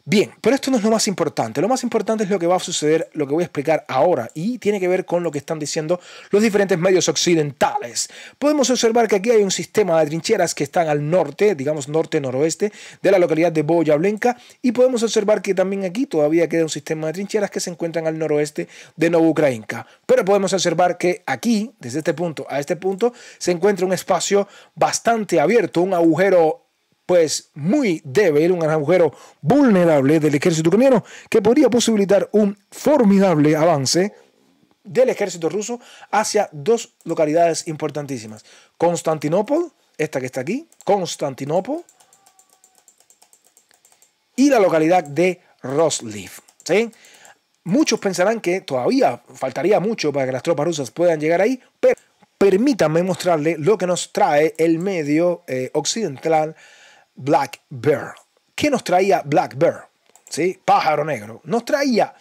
Bien, pero esto no es lo más importante. Lo más importante es lo que va a suceder, lo que voy a explicar ahora, y tiene que ver con lo que están diciendo los diferentes medios occidentales. Podemos observar que aquí hay un sistema de trincheras que están al norte, digamos norte-noroeste, de la localidad de Boyablenka, y podemos observar que también aquí todavía queda un sistema de trincheras que se encuentran al noroeste de Novukrainka. Pero podemos observar que aquí, desde este punto a este punto, se encuentra un espacio bastante abierto, un agujero pues muy débil, un agujero vulnerable del ejército ucraniano que podría posibilitar un formidable avance del ejército ruso hacia dos localidades importantísimas. Constantinopol, esta que está aquí, Constantinopol, y la localidad de Rosliv. ¿sí? Muchos pensarán que todavía faltaría mucho para que las tropas rusas puedan llegar ahí, pero permítanme mostrarle lo que nos trae el medio eh, occidental Black Bear. ¿Qué nos traía Black Bear? ¿Sí? Pájaro negro. Nos traía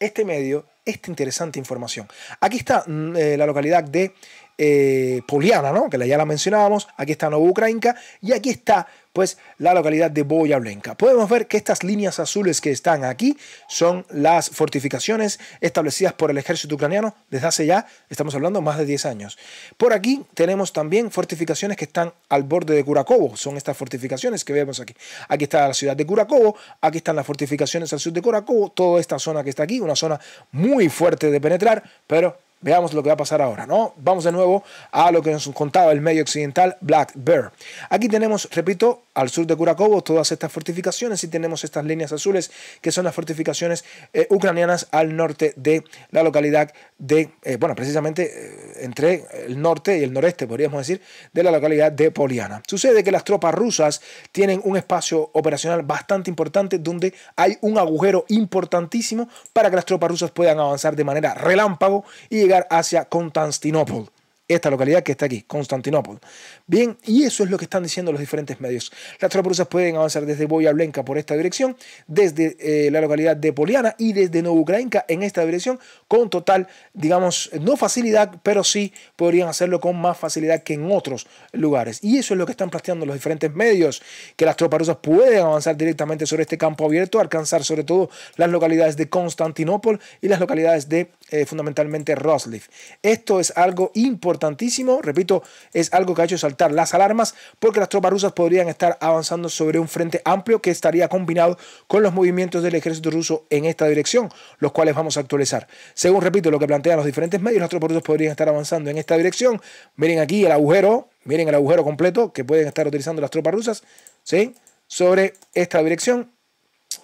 este medio esta interesante información. Aquí está mm, eh, la localidad de eh, poliana, ¿no? que ya la mencionábamos, aquí está Novoukrainka y aquí está pues la localidad de Boyablenka. Podemos ver que estas líneas azules que están aquí son las fortificaciones establecidas por el ejército ucraniano desde hace ya, estamos hablando, más de 10 años. Por aquí tenemos también fortificaciones que están al borde de Curacobo, son estas fortificaciones que vemos aquí. Aquí está la ciudad de Curacobo, aquí están las fortificaciones al sur de Kurakovo. toda esta zona que está aquí, una zona muy fuerte de penetrar, pero Veamos lo que va a pasar ahora, ¿no? Vamos de nuevo a lo que nos contaba el medio occidental Black Bear. Aquí tenemos, repito, al sur de Kurakovo, todas estas fortificaciones y tenemos estas líneas azules que son las fortificaciones eh, ucranianas al norte de la localidad de, eh, bueno, precisamente eh, entre el norte y el noreste, podríamos decir, de la localidad de Poliana. Sucede que las tropas rusas tienen un espacio operacional bastante importante donde hay un agujero importantísimo para que las tropas rusas puedan avanzar de manera relámpago y llegar hacia Constantinopol esta localidad que está aquí, Constantinopla. Bien, y eso es lo que están diciendo los diferentes medios. Las tropas rusas pueden avanzar desde Boya por esta dirección, desde eh, la localidad de Poliana y desde Novukrainka en esta dirección con total, digamos, no facilidad, pero sí podrían hacerlo con más facilidad que en otros lugares. Y eso es lo que están planteando los diferentes medios, que las tropas rusas pueden avanzar directamente sobre este campo abierto, alcanzar sobre todo las localidades de Constantinopla y las localidades de eh, fundamentalmente Rosliv. Esto es algo importante importantísimo, repito, es algo que ha hecho saltar las alarmas porque las tropas rusas podrían estar avanzando sobre un frente amplio que estaría combinado con los movimientos del ejército ruso en esta dirección, los cuales vamos a actualizar. Según, repito, lo que plantean los diferentes medios, las tropas rusas podrían estar avanzando en esta dirección. Miren aquí el agujero, miren el agujero completo que pueden estar utilizando las tropas rusas, ¿sí? Sobre esta dirección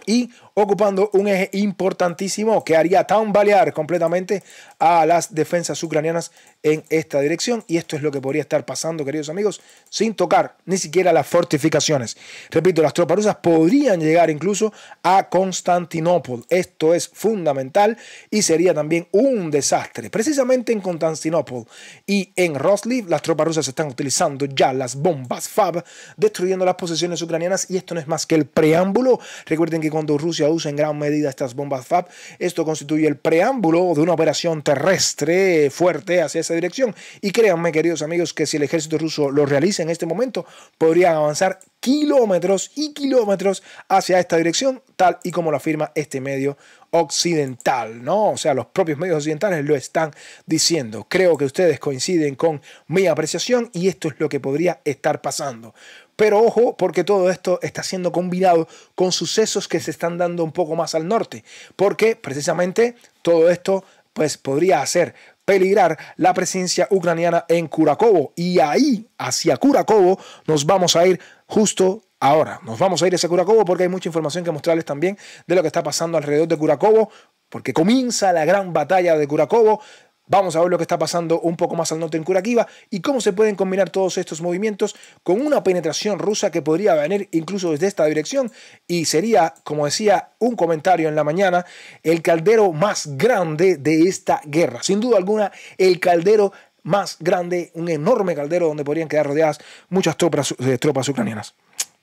y ocupando un eje importantísimo que haría tambalear completamente a las defensas ucranianas en esta dirección. Y esto es lo que podría estar pasando, queridos amigos, sin tocar ni siquiera las fortificaciones. Repito, las tropas rusas podrían llegar incluso a Constantinopla. Esto es fundamental y sería también un desastre. Precisamente en Constantinopla y en Rosliv, las tropas rusas están utilizando ya las bombas FAB, destruyendo las posesiones ucranianas. Y esto no es más que el preámbulo. Recuerden que cuando Rusia usa en gran medida estas bombas FAB. Esto constituye el preámbulo de una operación terrestre fuerte hacia esa dirección. Y créanme, queridos amigos, que si el ejército ruso lo realiza en este momento, podrían avanzar kilómetros y kilómetros hacia esta dirección, tal y como lo afirma este medio occidental, ¿no? O sea, los propios medios occidentales lo están diciendo. Creo que ustedes coinciden con mi apreciación y esto es lo que podría estar pasando. Pero ojo, porque todo esto está siendo combinado con sucesos que se están dando un poco más al norte, porque precisamente todo esto pues podría hacer peligrar la presencia ucraniana en Kurakovo y ahí hacia Kurakovo nos vamos a ir justo ahora. Nos vamos a ir hacia Kurakovo porque hay mucha información que mostrarles también de lo que está pasando alrededor de Kurakovo, porque comienza la gran batalla de Kurakovo. Vamos a ver lo que está pasando un poco más al norte en Kurakiva y cómo se pueden combinar todos estos movimientos con una penetración rusa que podría venir incluso desde esta dirección y sería, como decía un comentario en la mañana, el caldero más grande de esta guerra. Sin duda alguna, el caldero más grande, un enorme caldero donde podrían quedar rodeadas muchas tropas, eh, ucranianas.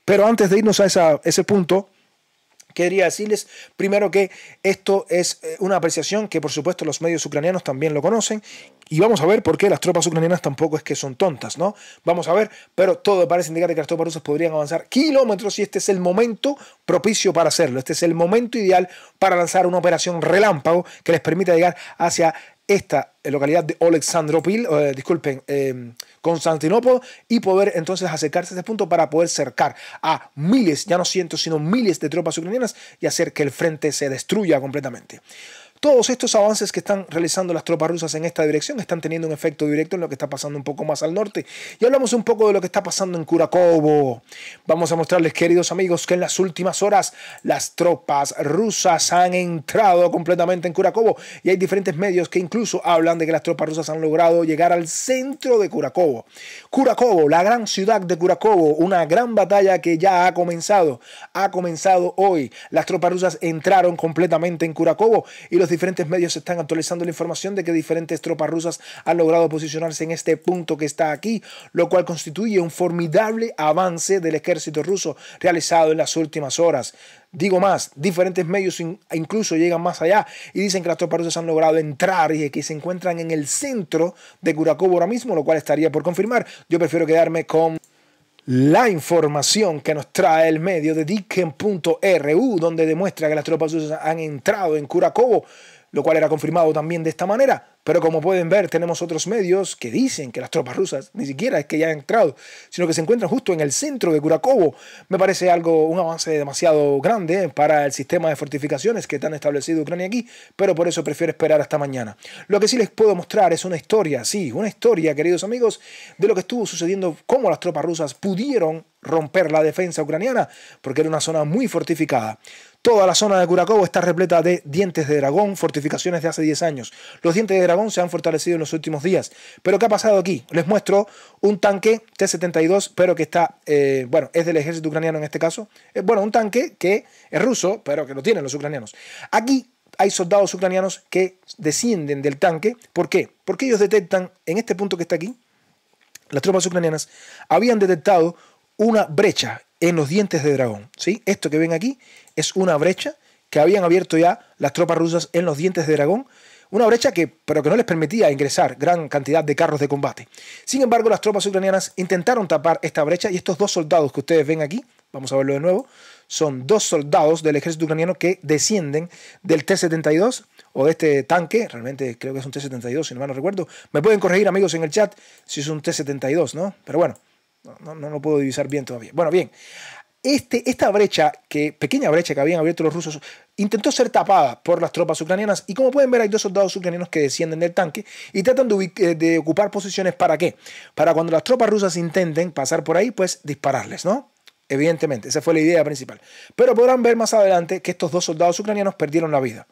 Pero antes de irnos a ese punto, Quería decirles primero que esto es eh, una apreciación que por supuesto los medios ucranianos también lo conocen y vamos a ver por qué las tropas ucranianas tampoco es que son tontas, ¿no? Vamos a ver, pero todo parece indicar que las tropas rusas podrían avanzar kilómetros y este es el momento propicio para hacerlo, este es el momento ideal para lanzar una operación relámpago que les permita llegar hacia esta eh, localidad de Alexandropil, eh, disculpen, eh, y poder entonces acercarse a este punto para poder cercar a miles, ya no cientos, sino miles de tropas ucranianas y hacer que el frente se destruya completamente. Todos estos avances que están realizando las tropas rusas en esta dirección están teniendo un efecto directo en lo que está pasando un poco más al norte. Y hablamos un poco de lo que está pasando en Curacobo. Vamos a mostrarles, queridos amigos, que en las últimas horas las tropas rusas han entrado completamente en Curacobo. Y hay diferentes medios que incluso hablan de que las tropas rusas han logrado llegar al centro de Curacobo. Curacobo, la gran ciudad de Curacobo, una gran batalla que ya ha comenzado. Ha comenzado hoy. Las tropas rusas entraron completamente en Curacobo y los diferentes medios están actualizando la información de que diferentes tropas rusas han logrado posicionarse en este punto que está aquí, lo cual constituye un formidable avance del ejército ruso realizado en las últimas horas. Digo más, diferentes medios incluso llegan más allá y dicen que las tropas rusas han logrado entrar y que se encuentran en el centro de Kurakov ahora mismo, lo cual estaría por confirmar. Yo prefiero quedarme con la información que nos trae el medio de Dicken.ru, donde demuestra que las tropas rusas han entrado en Curacobo lo cual era confirmado también de esta manera. Pero como pueden ver, tenemos otros medios que dicen que las tropas rusas ni siquiera es que ya han entrado, sino que se encuentran justo en el centro de Curacobo. Me parece algo, un avance demasiado grande eh, para el sistema de fortificaciones que han establecido Ucrania aquí, pero por eso prefiero esperar hasta mañana. Lo que sí les puedo mostrar es una historia, sí, una historia, queridos amigos, de lo que estuvo sucediendo, cómo las tropas rusas pudieron romper la defensa ucraniana, porque era una zona muy fortificada. Toda la zona de Curacobo está repleta de dientes de dragón, fortificaciones de hace 10 años. Los dientes de dragón se han fortalecido en los últimos días. Pero ¿qué ha pasado aquí? Les muestro un tanque T-72, pero que está, eh, bueno, es del ejército ucraniano en este caso. Eh, bueno, un tanque que es ruso, pero que lo tienen los ucranianos. Aquí hay soldados ucranianos que descienden del tanque. ¿Por qué? Porque ellos detectan, en este punto que está aquí, las tropas ucranianas habían detectado una brecha en los dientes de dragón. ¿sí? Esto que ven aquí es una brecha que habían abierto ya las tropas rusas en los dientes de dragón. Una brecha que, pero que no les permitía ingresar gran cantidad de carros de combate. Sin embargo, las tropas ucranianas intentaron tapar esta brecha y estos dos soldados que ustedes ven aquí, vamos a verlo de nuevo, son dos soldados del ejército ucraniano que descienden del T-72 o de este tanque, realmente creo que es un T-72 si no no recuerdo. Me pueden corregir amigos en el chat si es un T-72, ¿no? Pero bueno, no, no, no puedo divisar bien todavía. Bueno, bien. Este, esta brecha, que, pequeña brecha que habían abierto los rusos, intentó ser tapada por las tropas ucranianas y como pueden ver hay dos soldados ucranianos que descienden del tanque y tratan de, eh, de ocupar posiciones para qué? Para cuando las tropas rusas intenten pasar por ahí, pues dispararles, ¿no? Evidentemente, esa fue la idea principal. Pero podrán ver más adelante que estos dos soldados ucranianos perdieron la vida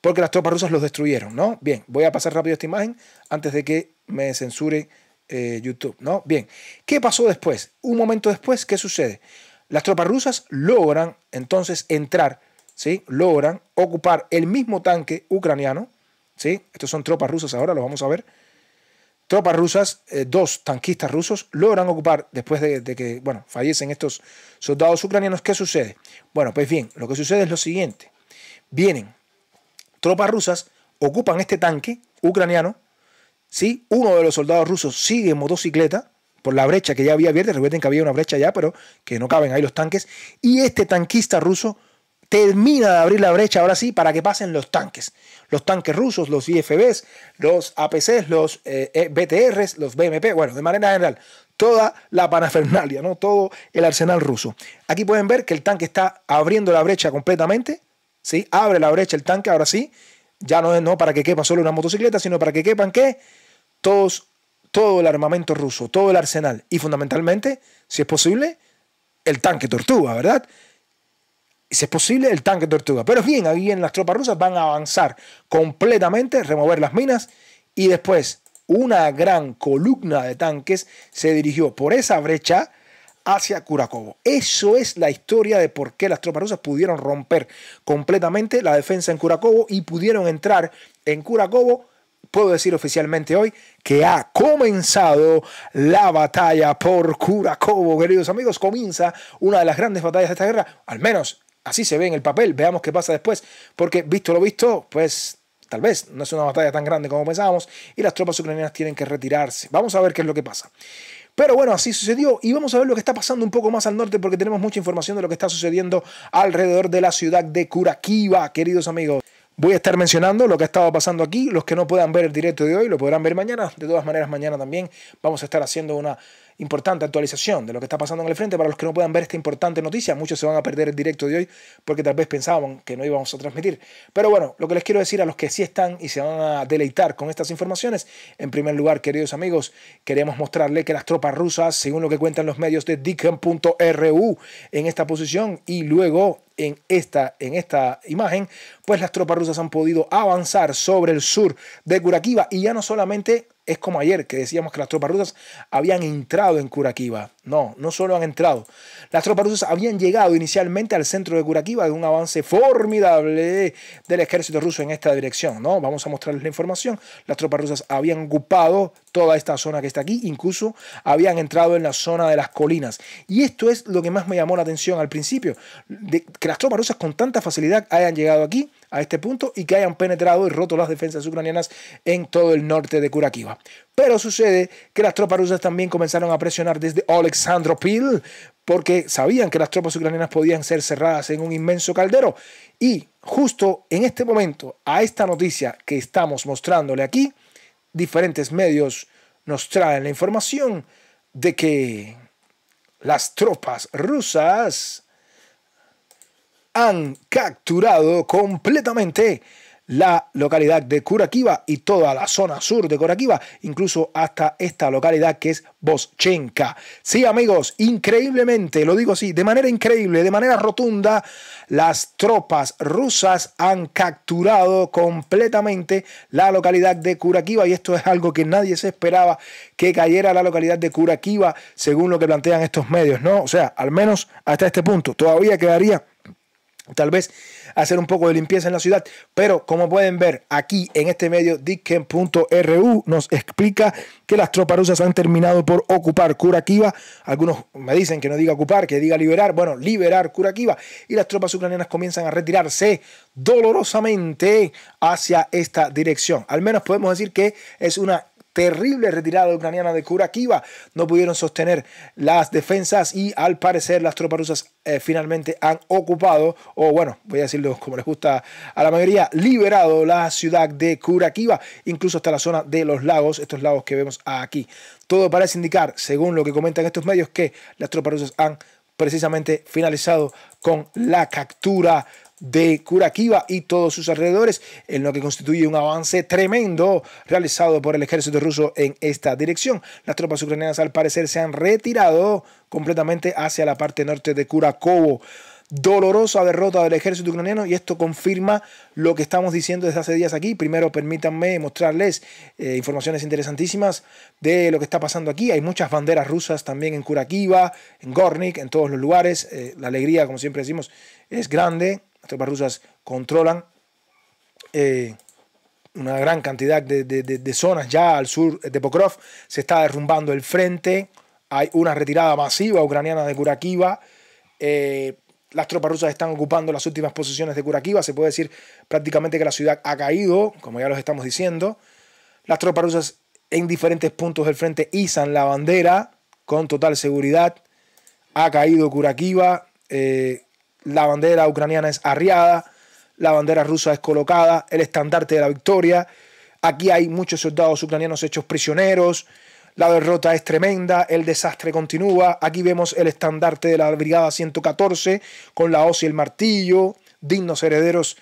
porque las tropas rusas los destruyeron, ¿no? Bien, voy a pasar rápido esta imagen antes de que me censure eh, YouTube, ¿no? Bien, ¿qué pasó después? Un momento después, ¿qué sucede? Las tropas rusas logran entonces entrar, ¿sí? Logran ocupar el mismo tanque ucraniano, ¿sí? Estos son tropas rusas ahora, lo vamos a ver. Tropas rusas, eh, dos tanquistas rusos, logran ocupar, después de, de que, bueno, fallecen estos soldados ucranianos, ¿qué sucede? Bueno, pues bien, lo que sucede es lo siguiente. Vienen tropas rusas, ocupan este tanque ucraniano, uno de los soldados rusos sigue en motocicleta por la brecha que ya había abierta, recuerden que había una brecha ya, pero que no caben ahí los tanques, y este tanquista ruso termina de abrir la brecha ahora sí para que pasen los tanques. Los tanques rusos, los IFBs, los APCs, los eh, eh, BTRs, los BMP, bueno, de manera general, toda la panafernalia, ¿no? todo el arsenal ruso. Aquí pueden ver que el tanque está abriendo la brecha completamente, ¿sí? abre la brecha el tanque ahora sí, ya no es no para que quepa solo una motocicleta, sino para que quepan qué? todos, todo el armamento ruso, todo el arsenal y fundamentalmente, si es posible, el tanque tortuga, ¿verdad? si es posible, el tanque Tortuga. Pero bien, ahí en las tropas rusas van a avanzar completamente, remover las minas y después una gran columna de tanques se dirigió por esa brecha hacia Kurakovo. Eso es la historia de por qué las tropas rusas pudieron romper completamente la defensa en Kurakovo y pudieron entrar en Kurakovo puedo decir oficialmente hoy que ha comenzado la batalla por Curacobo, queridos amigos. Comienza una de las grandes batallas de esta guerra, al menos así se ve en el papel. Veamos qué pasa después, porque visto lo visto, pues tal vez no es una batalla tan grande como pensábamos y las tropas ucranianas tienen que retirarse. Vamos a ver qué es lo que pasa. Pero bueno, así sucedió y vamos a ver lo que está pasando un poco más al norte porque tenemos mucha información de lo que está sucediendo alrededor de la ciudad de Curaquiva, queridos amigos. Voy a estar mencionando lo que ha estado pasando aquí. Los que no puedan ver el directo de hoy lo podrán ver mañana. De todas maneras, mañana también vamos a estar haciendo una importante actualización de lo que está pasando en el frente. Para los que no puedan ver esta importante noticia, muchos se van a perder el directo de hoy porque tal vez pensaban que no íbamos a transmitir. Pero bueno, lo que les quiero decir a los que sí están y se van a deleitar con estas informaciones, en primer lugar, queridos amigos, queremos mostrarle que las tropas rusas, según lo que cuentan los medios de Dickham.ru, en esta posición y luego en esta, en esta imagen, pues las tropas rusas han podido avanzar sobre el sur de Curaquiva y ya no solamente es como ayer que decíamos que las tropas rusas habían entrado en Curaquiba. No, no solo han entrado. Las tropas rusas habían llegado inicialmente al centro de Curaquiba de un avance formidable del ejército ruso en esta dirección. ¿no? Vamos a mostrarles la información. Las tropas rusas habían ocupado toda esta zona que está aquí, incluso habían entrado en la zona de las colinas. Y esto es lo que más me llamó la atención al principio, que las tropas rusas con tanta facilidad hayan llegado aquí a este punto y que hayan penetrado y roto las defensas ucranianas en todo el norte de Kurakiva. Pero sucede que las tropas rusas también comenzaron a presionar desde Alexandropil porque sabían que las tropas ucranianas podían ser cerradas en un inmenso caldero. Y justo en este momento, a esta noticia que estamos mostrándole aquí, diferentes medios nos traen la información de que las tropas rusas han capturado completamente la localidad de curaquiva y toda la zona sur de Curaquiva, incluso hasta esta localidad que es Boschenka. Sí, amigos, increíblemente, lo digo así, de manera increíble, de manera rotunda, las tropas rusas han capturado completamente la localidad de Curaquiva, y esto es algo que nadie se esperaba que cayera la localidad de Curaquiva, según lo que plantean estos medios, ¿no? O sea, al menos hasta este punto, todavía quedaría tal vez hacer un poco de limpieza en la ciudad. Pero como pueden ver aquí en este medio, Dicken.ru nos explica que las tropas rusas han terminado por ocupar Kurakiva. Algunos me dicen que no diga ocupar, que diga liberar. Bueno, liberar Kurakiva. Y las tropas ucranianas comienzan a retirarse dolorosamente hacia esta dirección. Al menos podemos decir que es una terrible retirada ucraniana de Kurakiva. No pudieron sostener las defensas y al parecer las tropas rusas eh, finalmente han ocupado, o bueno, voy a decirlo como les gusta a la mayoría, liberado la ciudad de Kurakiva, incluso hasta la zona de los lagos, estos lagos que vemos aquí. Todo parece indicar, según lo que comentan estos medios, que las tropas rusas han precisamente finalizado con la captura de Kurakiva y todos sus alrededores, en lo que constituye un avance tremendo realizado por el ejército ruso en esta dirección. Las tropas ucranianas al parecer se han retirado completamente hacia la parte norte de Kurakovo dolorosa derrota del ejército ucraniano y esto confirma lo que estamos diciendo desde hace días aquí. Primero, permítanme mostrarles eh, informaciones interesantísimas de lo que está pasando aquí. Hay muchas banderas rusas también en Kurakiva, en Gornik, en todos los lugares. Eh, la alegría, como siempre decimos, es grande tropas rusas controlan eh, una gran cantidad de, zonas ya al sur de Pokrov. Se está derrumbando el frente. Hay una retirada masiva ucraniana de Kurakiva. Eh, las tropas rusas están ocupando las últimas posiciones de Kurakiva. Se puede decir prácticamente que la ciudad ha caído, como ya los estamos diciendo. Las tropas rusas en diferentes puntos del frente izan la bandera con total seguridad. Ha caído Kurakiva. Eh, la bandera ucraniana es arriada, la bandera rusa es colocada, el estandarte de la victoria. Aquí hay muchos soldados ucranianos hechos prisioneros. La derrota es tremenda, el desastre continúa. Aquí vemos el estandarte de la Brigada 114 con la hoz y el martillo, dignos herederos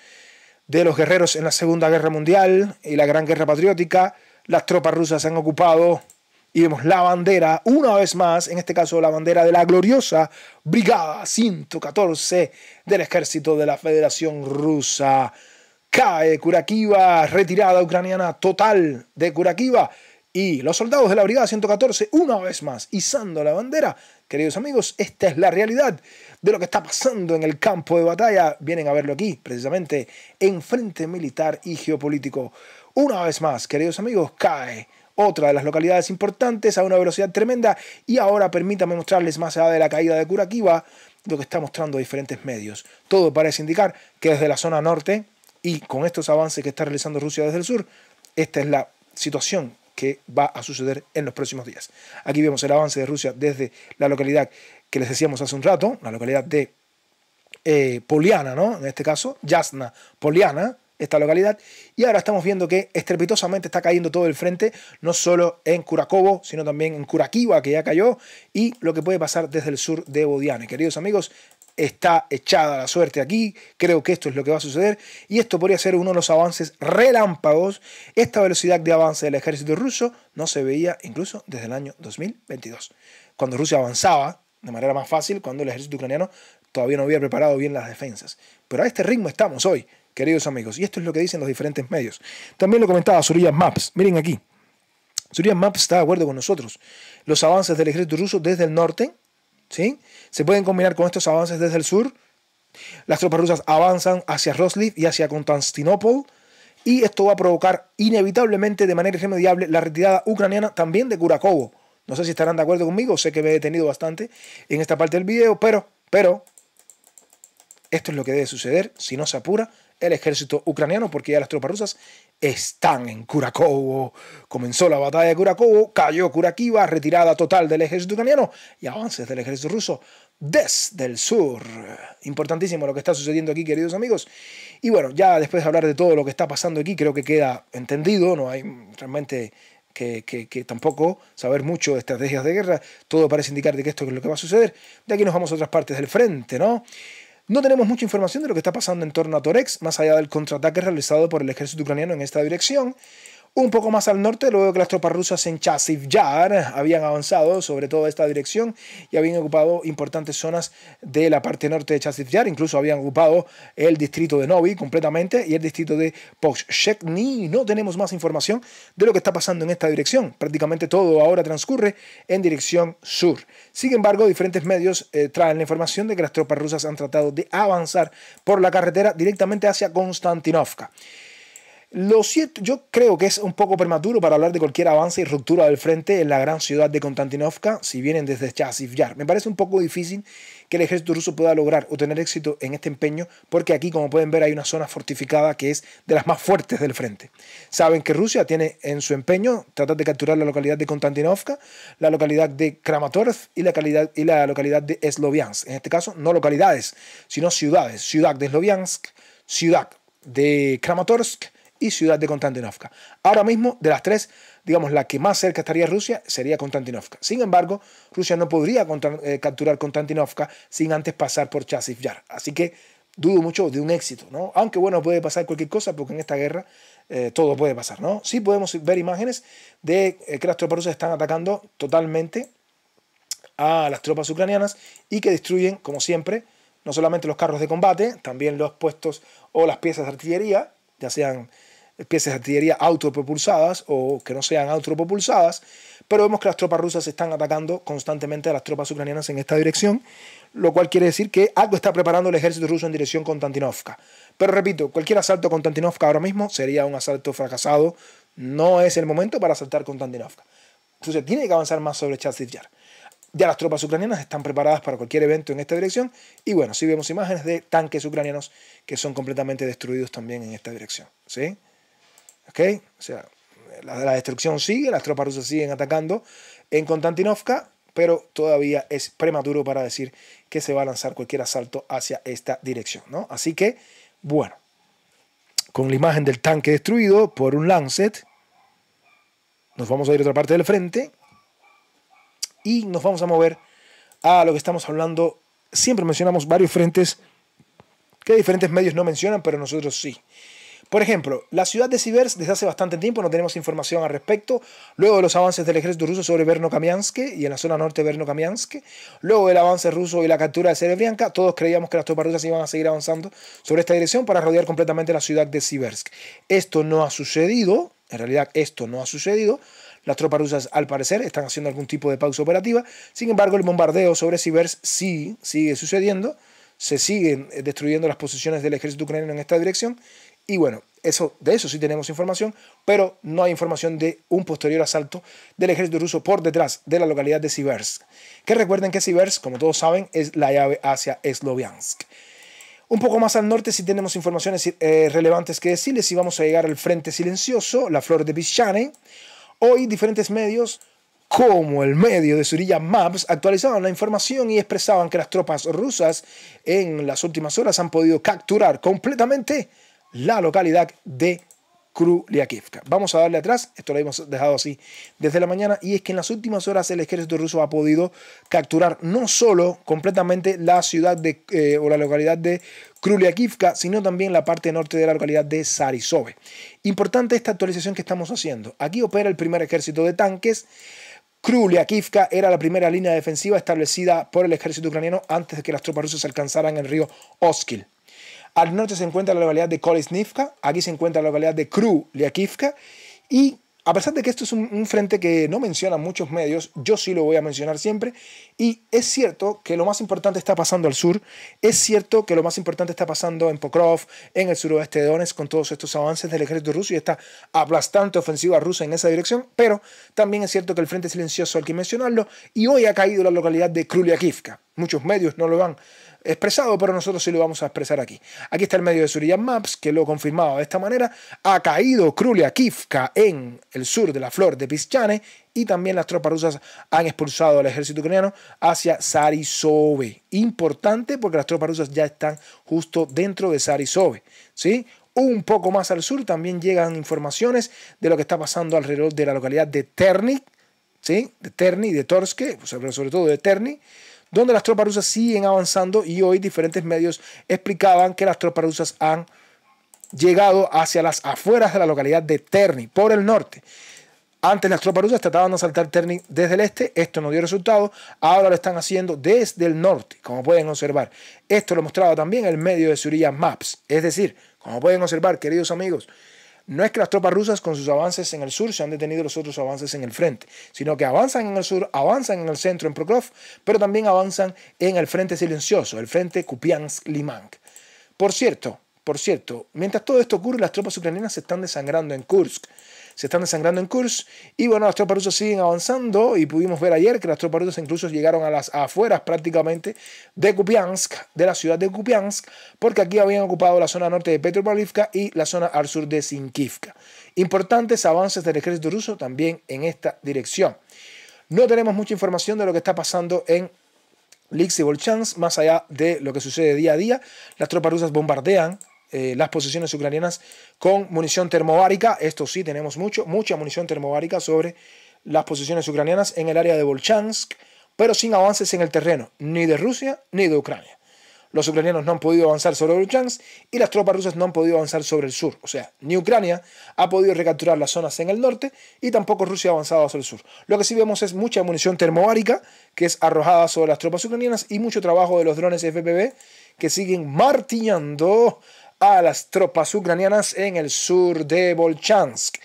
de los guerreros en la Segunda Guerra Mundial y la Gran Guerra Patriótica. Las tropas rusas han ocupado y vemos la bandera, una vez más, en este caso la bandera de la gloriosa Brigada 114 del Ejército de la Federación Rusa. Cae Kurakiva, retirada ucraniana total de Kurakiva. Y los soldados de la Brigada 114, una vez más, izando la bandera. Queridos amigos, esta es la realidad de lo que está pasando en el campo de batalla. Vienen a verlo aquí, precisamente, en frente militar y geopolítico. Una vez más, queridos amigos, cae otra de las localidades importantes a una velocidad tremenda y ahora permítame mostrarles más allá de la caída de Curaquiba lo que está mostrando diferentes medios. Todo parece indicar que desde la zona norte y con estos avances que está realizando Rusia desde el sur, esta es la situación que va a suceder en los próximos días. Aquí vemos el avance de Rusia desde la localidad que les decíamos hace un rato, la localidad de eh, Poliana, ¿no? En este caso, Yasna Poliana, esta localidad. Y ahora estamos viendo que estrepitosamente está cayendo todo el frente, no solo en Curacobo, sino también en Kurakiva que ya cayó, y lo que puede pasar desde el sur de Bodiane. Queridos amigos, está echada la suerte aquí, creo que esto es lo que va a suceder, y esto podría ser uno de los avances relámpagos. Esta velocidad de avance del ejército ruso no se veía incluso desde el año 2022, cuando Rusia avanzaba de manera más fácil, cuando el ejército ucraniano todavía no había preparado bien las defensas. Pero a este ritmo estamos hoy queridos amigos. Y esto es lo que dicen los diferentes medios. También lo comentaba Surya Maps. Miren aquí. Surya Maps está de acuerdo con nosotros. Los avances del ejército ruso desde el norte ¿sí? se pueden combinar con estos avances desde el sur. Las tropas rusas avanzan hacia Rosliv y hacia Constantinopol. Y esto va a provocar inevitablemente, de manera irremediable, la retirada ucraniana también de Kurakovo. No sé si estarán de acuerdo conmigo, sé que me he detenido bastante en esta parte del video, pero, pero, esto es lo que debe suceder si no se apura el ejército ucraniano, porque ya las tropas rusas están en Kurakovo. Comenzó la batalla de Kurakovo, cayó Kurakiva, retirada total del ejército ucraniano y avances del ejército ruso desde el sur. Importantísimo lo que está sucediendo aquí, queridos amigos. Y bueno, ya después de hablar de todo lo que está pasando aquí, creo que queda entendido, no hay realmente que, tampoco saber mucho de estrategias de guerra, todo parece indicar de que esto es lo que va a suceder. De aquí nos vamos a otras partes del frente, ¿no? No tenemos mucha información de lo que está pasando en torno a Torex, más allá del contraataque realizado por el ejército ucraniano en esta dirección, un poco más al norte, luego que las tropas rusas en Chasiv-Yar habían avanzado sobre toda esta dirección y habían ocupado importantes zonas de la parte norte de Chasiv-Yar, incluso habían ocupado el distrito de Novi completamente y el distrito de ni No tenemos más información de lo que está pasando en esta dirección. Prácticamente todo ahora transcurre en dirección sur. Sin embargo, diferentes medios eh, traen la información de que las tropas rusas han tratado de avanzar por la carretera directamente hacia Konstantinovka. Lo cierto, yo creo que es un poco prematuro para hablar de cualquier avance y ruptura del frente en la gran ciudad de Konstantinovka si vienen desde Chasiv Yar. Me parece un poco difícil que el ejército ruso pueda lograr o tener éxito en este empeño, porque aquí, como pueden ver, hay una zona fortificada que es de las más fuertes del frente. Saben que Rusia tiene en su empeño tratar de capturar la localidad de Konstantinovka, la localidad de Kramatorsk y la, calidad, y la localidad de Sloviansk. En este caso, no localidades, sino ciudades. Ciudad de Sloviansk, ciudad de Kramatorsk y ciudad de Konstantinovka... Ahora mismo, de las tres, digamos, la que más cerca estaría Rusia sería Konstantinovka... Sin embargo, Rusia no podría eh, capturar Konstantinovka... sin antes pasar por Chasiv Yar. Así que dudo mucho de un éxito, ¿no? Aunque bueno, puede pasar cualquier cosa, porque en esta guerra eh, todo puede pasar, ¿no? Sí podemos ver imágenes de eh, que las tropas rusas están atacando totalmente a las tropas ucranianas y que destruyen, como siempre, no solamente los carros de combate, también los puestos o las piezas de artillería, ya sean piezas de artillería autopropulsadas o que no sean autopropulsadas, pero vemos que las tropas rusas están atacando constantemente a las tropas ucranianas en esta dirección, lo cual quiere decir que algo está preparando el ejército ruso en dirección Konstantinovka. Pero repito, cualquier asalto a Konstantinovka ahora mismo sería un asalto fracasado, no es el momento para asaltar Konstantinovka. entonces tiene que avanzar más sobre Chasiv Ya las tropas ucranianas están preparadas para cualquier evento en esta dirección y bueno, sí vemos imágenes de tanques ucranianos que son completamente destruidos también en esta dirección, ¿sí? ¿Ok? O sea, la, destrucción sigue, las tropas rusas siguen atacando en Konstantinovka, pero todavía es prematuro para decir que se va a lanzar cualquier asalto hacia esta dirección, Así que, bueno, con la imagen del tanque destruido por un Lancet, nos vamos a ir a otra parte del frente y nos vamos a mover a lo que estamos hablando. Siempre mencionamos varios frentes que diferentes medios no mencionan, pero nosotros sí. Por ejemplo, la ciudad de Siversk desde hace bastante tiempo no tenemos información al respecto, luego de los avances del ejército ruso sobre verno y en la zona norte de verno luego del avance ruso y la captura de Serebrianka, todos creíamos que las tropas rusas iban a seguir avanzando sobre esta dirección para rodear completamente la ciudad de Siversk. Esto no ha sucedido, en realidad esto no ha sucedido, las tropas rusas, al parecer, están haciendo algún tipo de pausa operativa. Sin embargo, el bombardeo sobre Siversk sí sigue sucediendo. Se siguen eh, destruyendo las posiciones del ejército ucraniano en esta dirección. Y bueno, eso, de eso sí tenemos información, pero no hay información de un posterior asalto del ejército ruso por detrás de la localidad de Siversk. Que recuerden que Siversk, como todos saben, es la llave hacia Sloviansk. Un poco más al norte sí tenemos informaciones eh, relevantes que decirles si vamos a llegar al Frente Silencioso, la Flor de Pishane. Hoy diferentes medios como el medio de Surilla Maps actualizaban la información y expresaban que las tropas rusas en las últimas horas han podido capturar completamente la localidad de Kruliakivka. Vamos a darle atrás, esto lo hemos dejado así desde la mañana, y es que en las últimas horas el ejército ruso ha podido capturar no solo completamente la ciudad eh, o la localidad de Kruliakivka, sino también la parte norte de la localidad de Sarisove. Importante esta actualización que estamos haciendo. Aquí opera el primer ejército de tanques. Kruliakivka era la primera línea defensiva establecida por el ejército ucraniano antes de que las tropas rusas alcanzaran el río Oskil. Al norte se encuentra la localidad de Kolesnivka, aquí se encuentra la localidad de kru y a pesar de que esto es un, frente que no menciona muchos medios, yo sí lo voy a mencionar siempre. Y es cierto que lo más importante está pasando al sur, es cierto que lo más importante está pasando en Pokrov, en el suroeste de Donetsk, con todos estos avances del ejército ruso y esta aplastante ofensiva rusa en esa dirección. Pero también es cierto que el frente silencioso, hay que mencionarlo, y hoy ha caído la localidad de Kruliakivka. Muchos medios no lo van expresado, pero nosotros sí lo vamos a expresar aquí. Aquí está el medio de Suriyan Maps, que lo confirmaba de esta manera. Ha caído Krulia Kivka en el sur de la flor de Pischane y también las tropas rusas han expulsado al ejército ucraniano hacia Sarisove. Importante porque las tropas rusas ya están justo dentro de Sarisove. ¿sí? Un poco más al sur también llegan informaciones de lo que está pasando alrededor de la localidad de Terni, ¿sí? de Terni, de Torske, sobre todo de Terni donde las tropas rusas siguen avanzando y hoy diferentes medios explicaban que las tropas rusas han llegado hacia las afueras de la localidad de Terni, por el norte. Antes las tropas rusas trataban de asaltar Terni desde el este, esto no dio resultado, ahora lo están haciendo desde el norte, como pueden observar. Esto lo mostraba también el medio de Surilla Maps, es decir, como pueden observar, queridos amigos, no es que las tropas rusas con sus avances en el sur se han detenido los otros avances en el frente, sino que avanzan en el sur, avanzan en el centro, en Prokrov, pero también avanzan en el frente silencioso, el frente kupiansk limank Por cierto, por cierto, mientras todo esto ocurre, las tropas ucranianas se están desangrando en Kursk se están desangrando en Kursk. Y bueno, las tropas rusas siguen avanzando y pudimos ver ayer que las tropas rusas incluso llegaron a las afueras prácticamente de Kupiansk, de la ciudad de Kupiansk, porque aquí habían ocupado la zona norte de Petropavlivka y la zona al sur de Sinkivka. Importantes avances del ejército ruso también en esta dirección. No tenemos mucha información de lo que está pasando en Lix y más allá de lo que sucede día a día, las tropas rusas bombardean eh, las posiciones ucranianas con munición termobárica. Esto sí, tenemos mucho, mucha munición termobárica sobre las posiciones ucranianas en el área de Volchansk, pero sin avances en el terreno, ni de Rusia ni de Ucrania. Los ucranianos no han podido avanzar sobre Volchansk y las tropas rusas no han podido avanzar sobre el sur. O sea, ni Ucrania ha podido recapturar las zonas en el norte y tampoco Rusia ha avanzado hacia el sur. Lo que sí vemos es mucha munición termobárica que es arrojada sobre las tropas ucranianas y mucho trabajo de los drones FPV que siguen martillando a las tropas ucranianas en el sur de Bolchansk,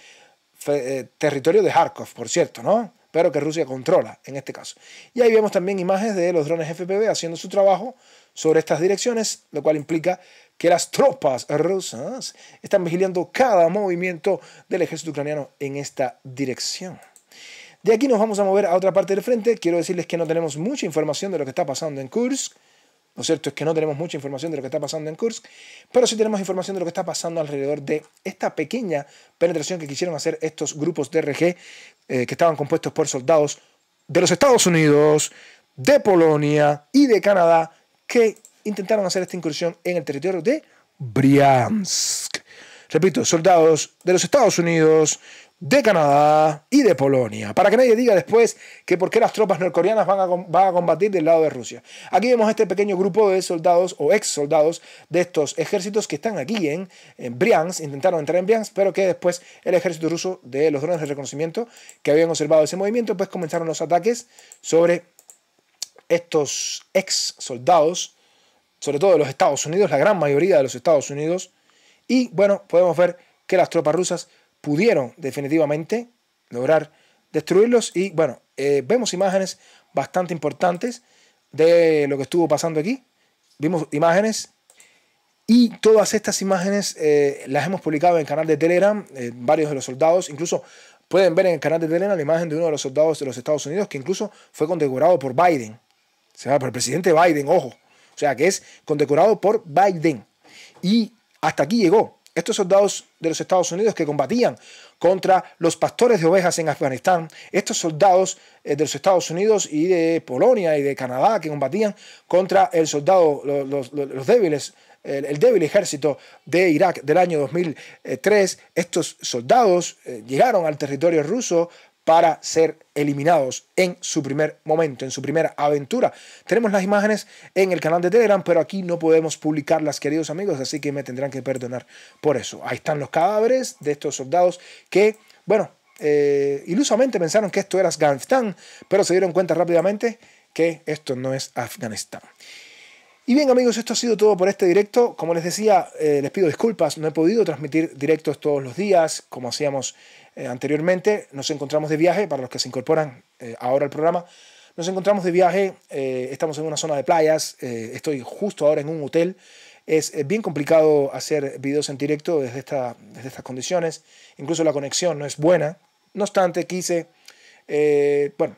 eh, territorio de Kharkov, por cierto, ¿no? Pero que Rusia controla en este caso. Y ahí vemos también imágenes de los drones FPV haciendo su trabajo sobre estas direcciones, lo cual implica que las tropas rusas están vigilando cada movimiento del ejército ucraniano en esta dirección. De aquí nos vamos a mover a otra parte del frente. Quiero decirles que no tenemos mucha información de lo que está pasando en Kursk. Lo cierto? Es que no tenemos mucha información de lo que está pasando en Kursk, pero sí tenemos información de lo que está pasando alrededor de esta pequeña penetración que quisieron hacer estos grupos de RG eh, que estaban compuestos por soldados de los Estados Unidos, de Polonia y de Canadá que intentaron hacer esta incursión en el territorio de Briansk. Repito, soldados de los Estados Unidos, de Canadá y de Polonia, para que nadie diga después que por qué las tropas norcoreanas van a, a combatir del lado de Rusia. Aquí vemos este pequeño grupo de soldados o ex soldados de estos ejércitos que están aquí en, en intentaron entrar en Briansk, pero que después el ejército ruso de los drones de reconocimiento que habían observado ese movimiento, pues comenzaron los ataques sobre estos ex soldados, sobre todo de los Estados Unidos, la gran mayoría de los Estados Unidos, y bueno, podemos ver que las tropas rusas pudieron definitivamente lograr destruirlos. Y bueno, eh, vemos imágenes bastante importantes de lo que estuvo pasando aquí. Vimos imágenes y todas estas imágenes eh, las hemos publicado en el canal de Telegram, eh, varios de los soldados, incluso pueden ver en el canal de Telegram la imagen de uno de los soldados de los Estados Unidos que incluso fue condecorado por Biden. O sea, por el presidente Biden, ojo. O sea, que es condecorado por Biden. Y hasta aquí llegó estos soldados de los Estados Unidos que combatían contra los pastores de ovejas en Afganistán, estos soldados eh, de los Estados Unidos y de Polonia y de Canadá que combatían contra el soldado, los, débiles, el, el, débil ejército de Irak del año 2003, eh, estos soldados eh, llegaron al territorio ruso para ser eliminados en su primer momento, en su primera aventura. Tenemos las imágenes en el canal de Telegram, pero aquí no podemos publicarlas, queridos amigos, así que me tendrán que perdonar por eso. Ahí están los cadáveres de estos soldados que, bueno, eh, ilusamente pensaron que esto era Afganistán, pero se dieron cuenta rápidamente que esto no es Afganistán. Y bien amigos, esto ha sido todo por este directo. Como les decía, eh, les pido disculpas, no he podido transmitir directos todos los días, como hacíamos eh, anteriormente. Nos encontramos de viaje, para los que se incorporan eh, ahora al programa, nos encontramos de viaje, estamos en una zona de playas, estoy justo ahora en un hotel. Es bien complicado hacer videos en directo desde, esta, desde estas condiciones, incluso la conexión no es buena. No obstante, quise, bueno,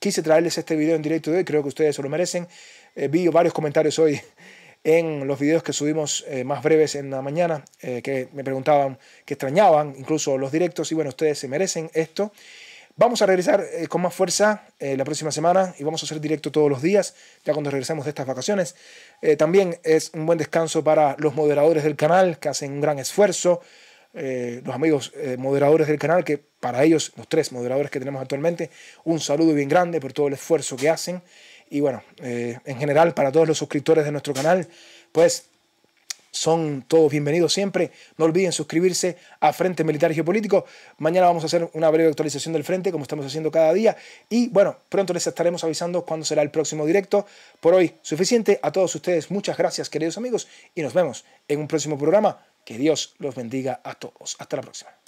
quise traerles este video en directo de hoy, creo que ustedes se lo merecen. Eh, vi varios comentarios hoy en los videos que subimos eh, más breves en la mañana, eh, que me preguntaban, que extrañaban incluso los directos, y bueno, ustedes se merecen esto. Vamos a regresar con más fuerza la próxima semana y vamos a hacer directo todos los días, ya cuando regresemos de estas vacaciones. también es un buen descanso para los moderadores del canal, que hacen un gran esfuerzo, los amigos moderadores del canal, que para ellos, los tres moderadores que tenemos actualmente, un saludo bien grande por todo el esfuerzo que hacen y bueno, eh, en general para todos los suscriptores de nuestro canal, pues son todos bienvenidos siempre. No olviden suscribirse a Frente Militar y Geopolítico. Mañana vamos a hacer una breve actualización del Frente, como estamos haciendo cada día. Y bueno, pronto les estaremos avisando cuándo será el próximo directo. Por hoy, suficiente. A todos ustedes, muchas gracias, queridos amigos. Y nos vemos en un próximo programa. Que Dios los bendiga a todos. Hasta la próxima.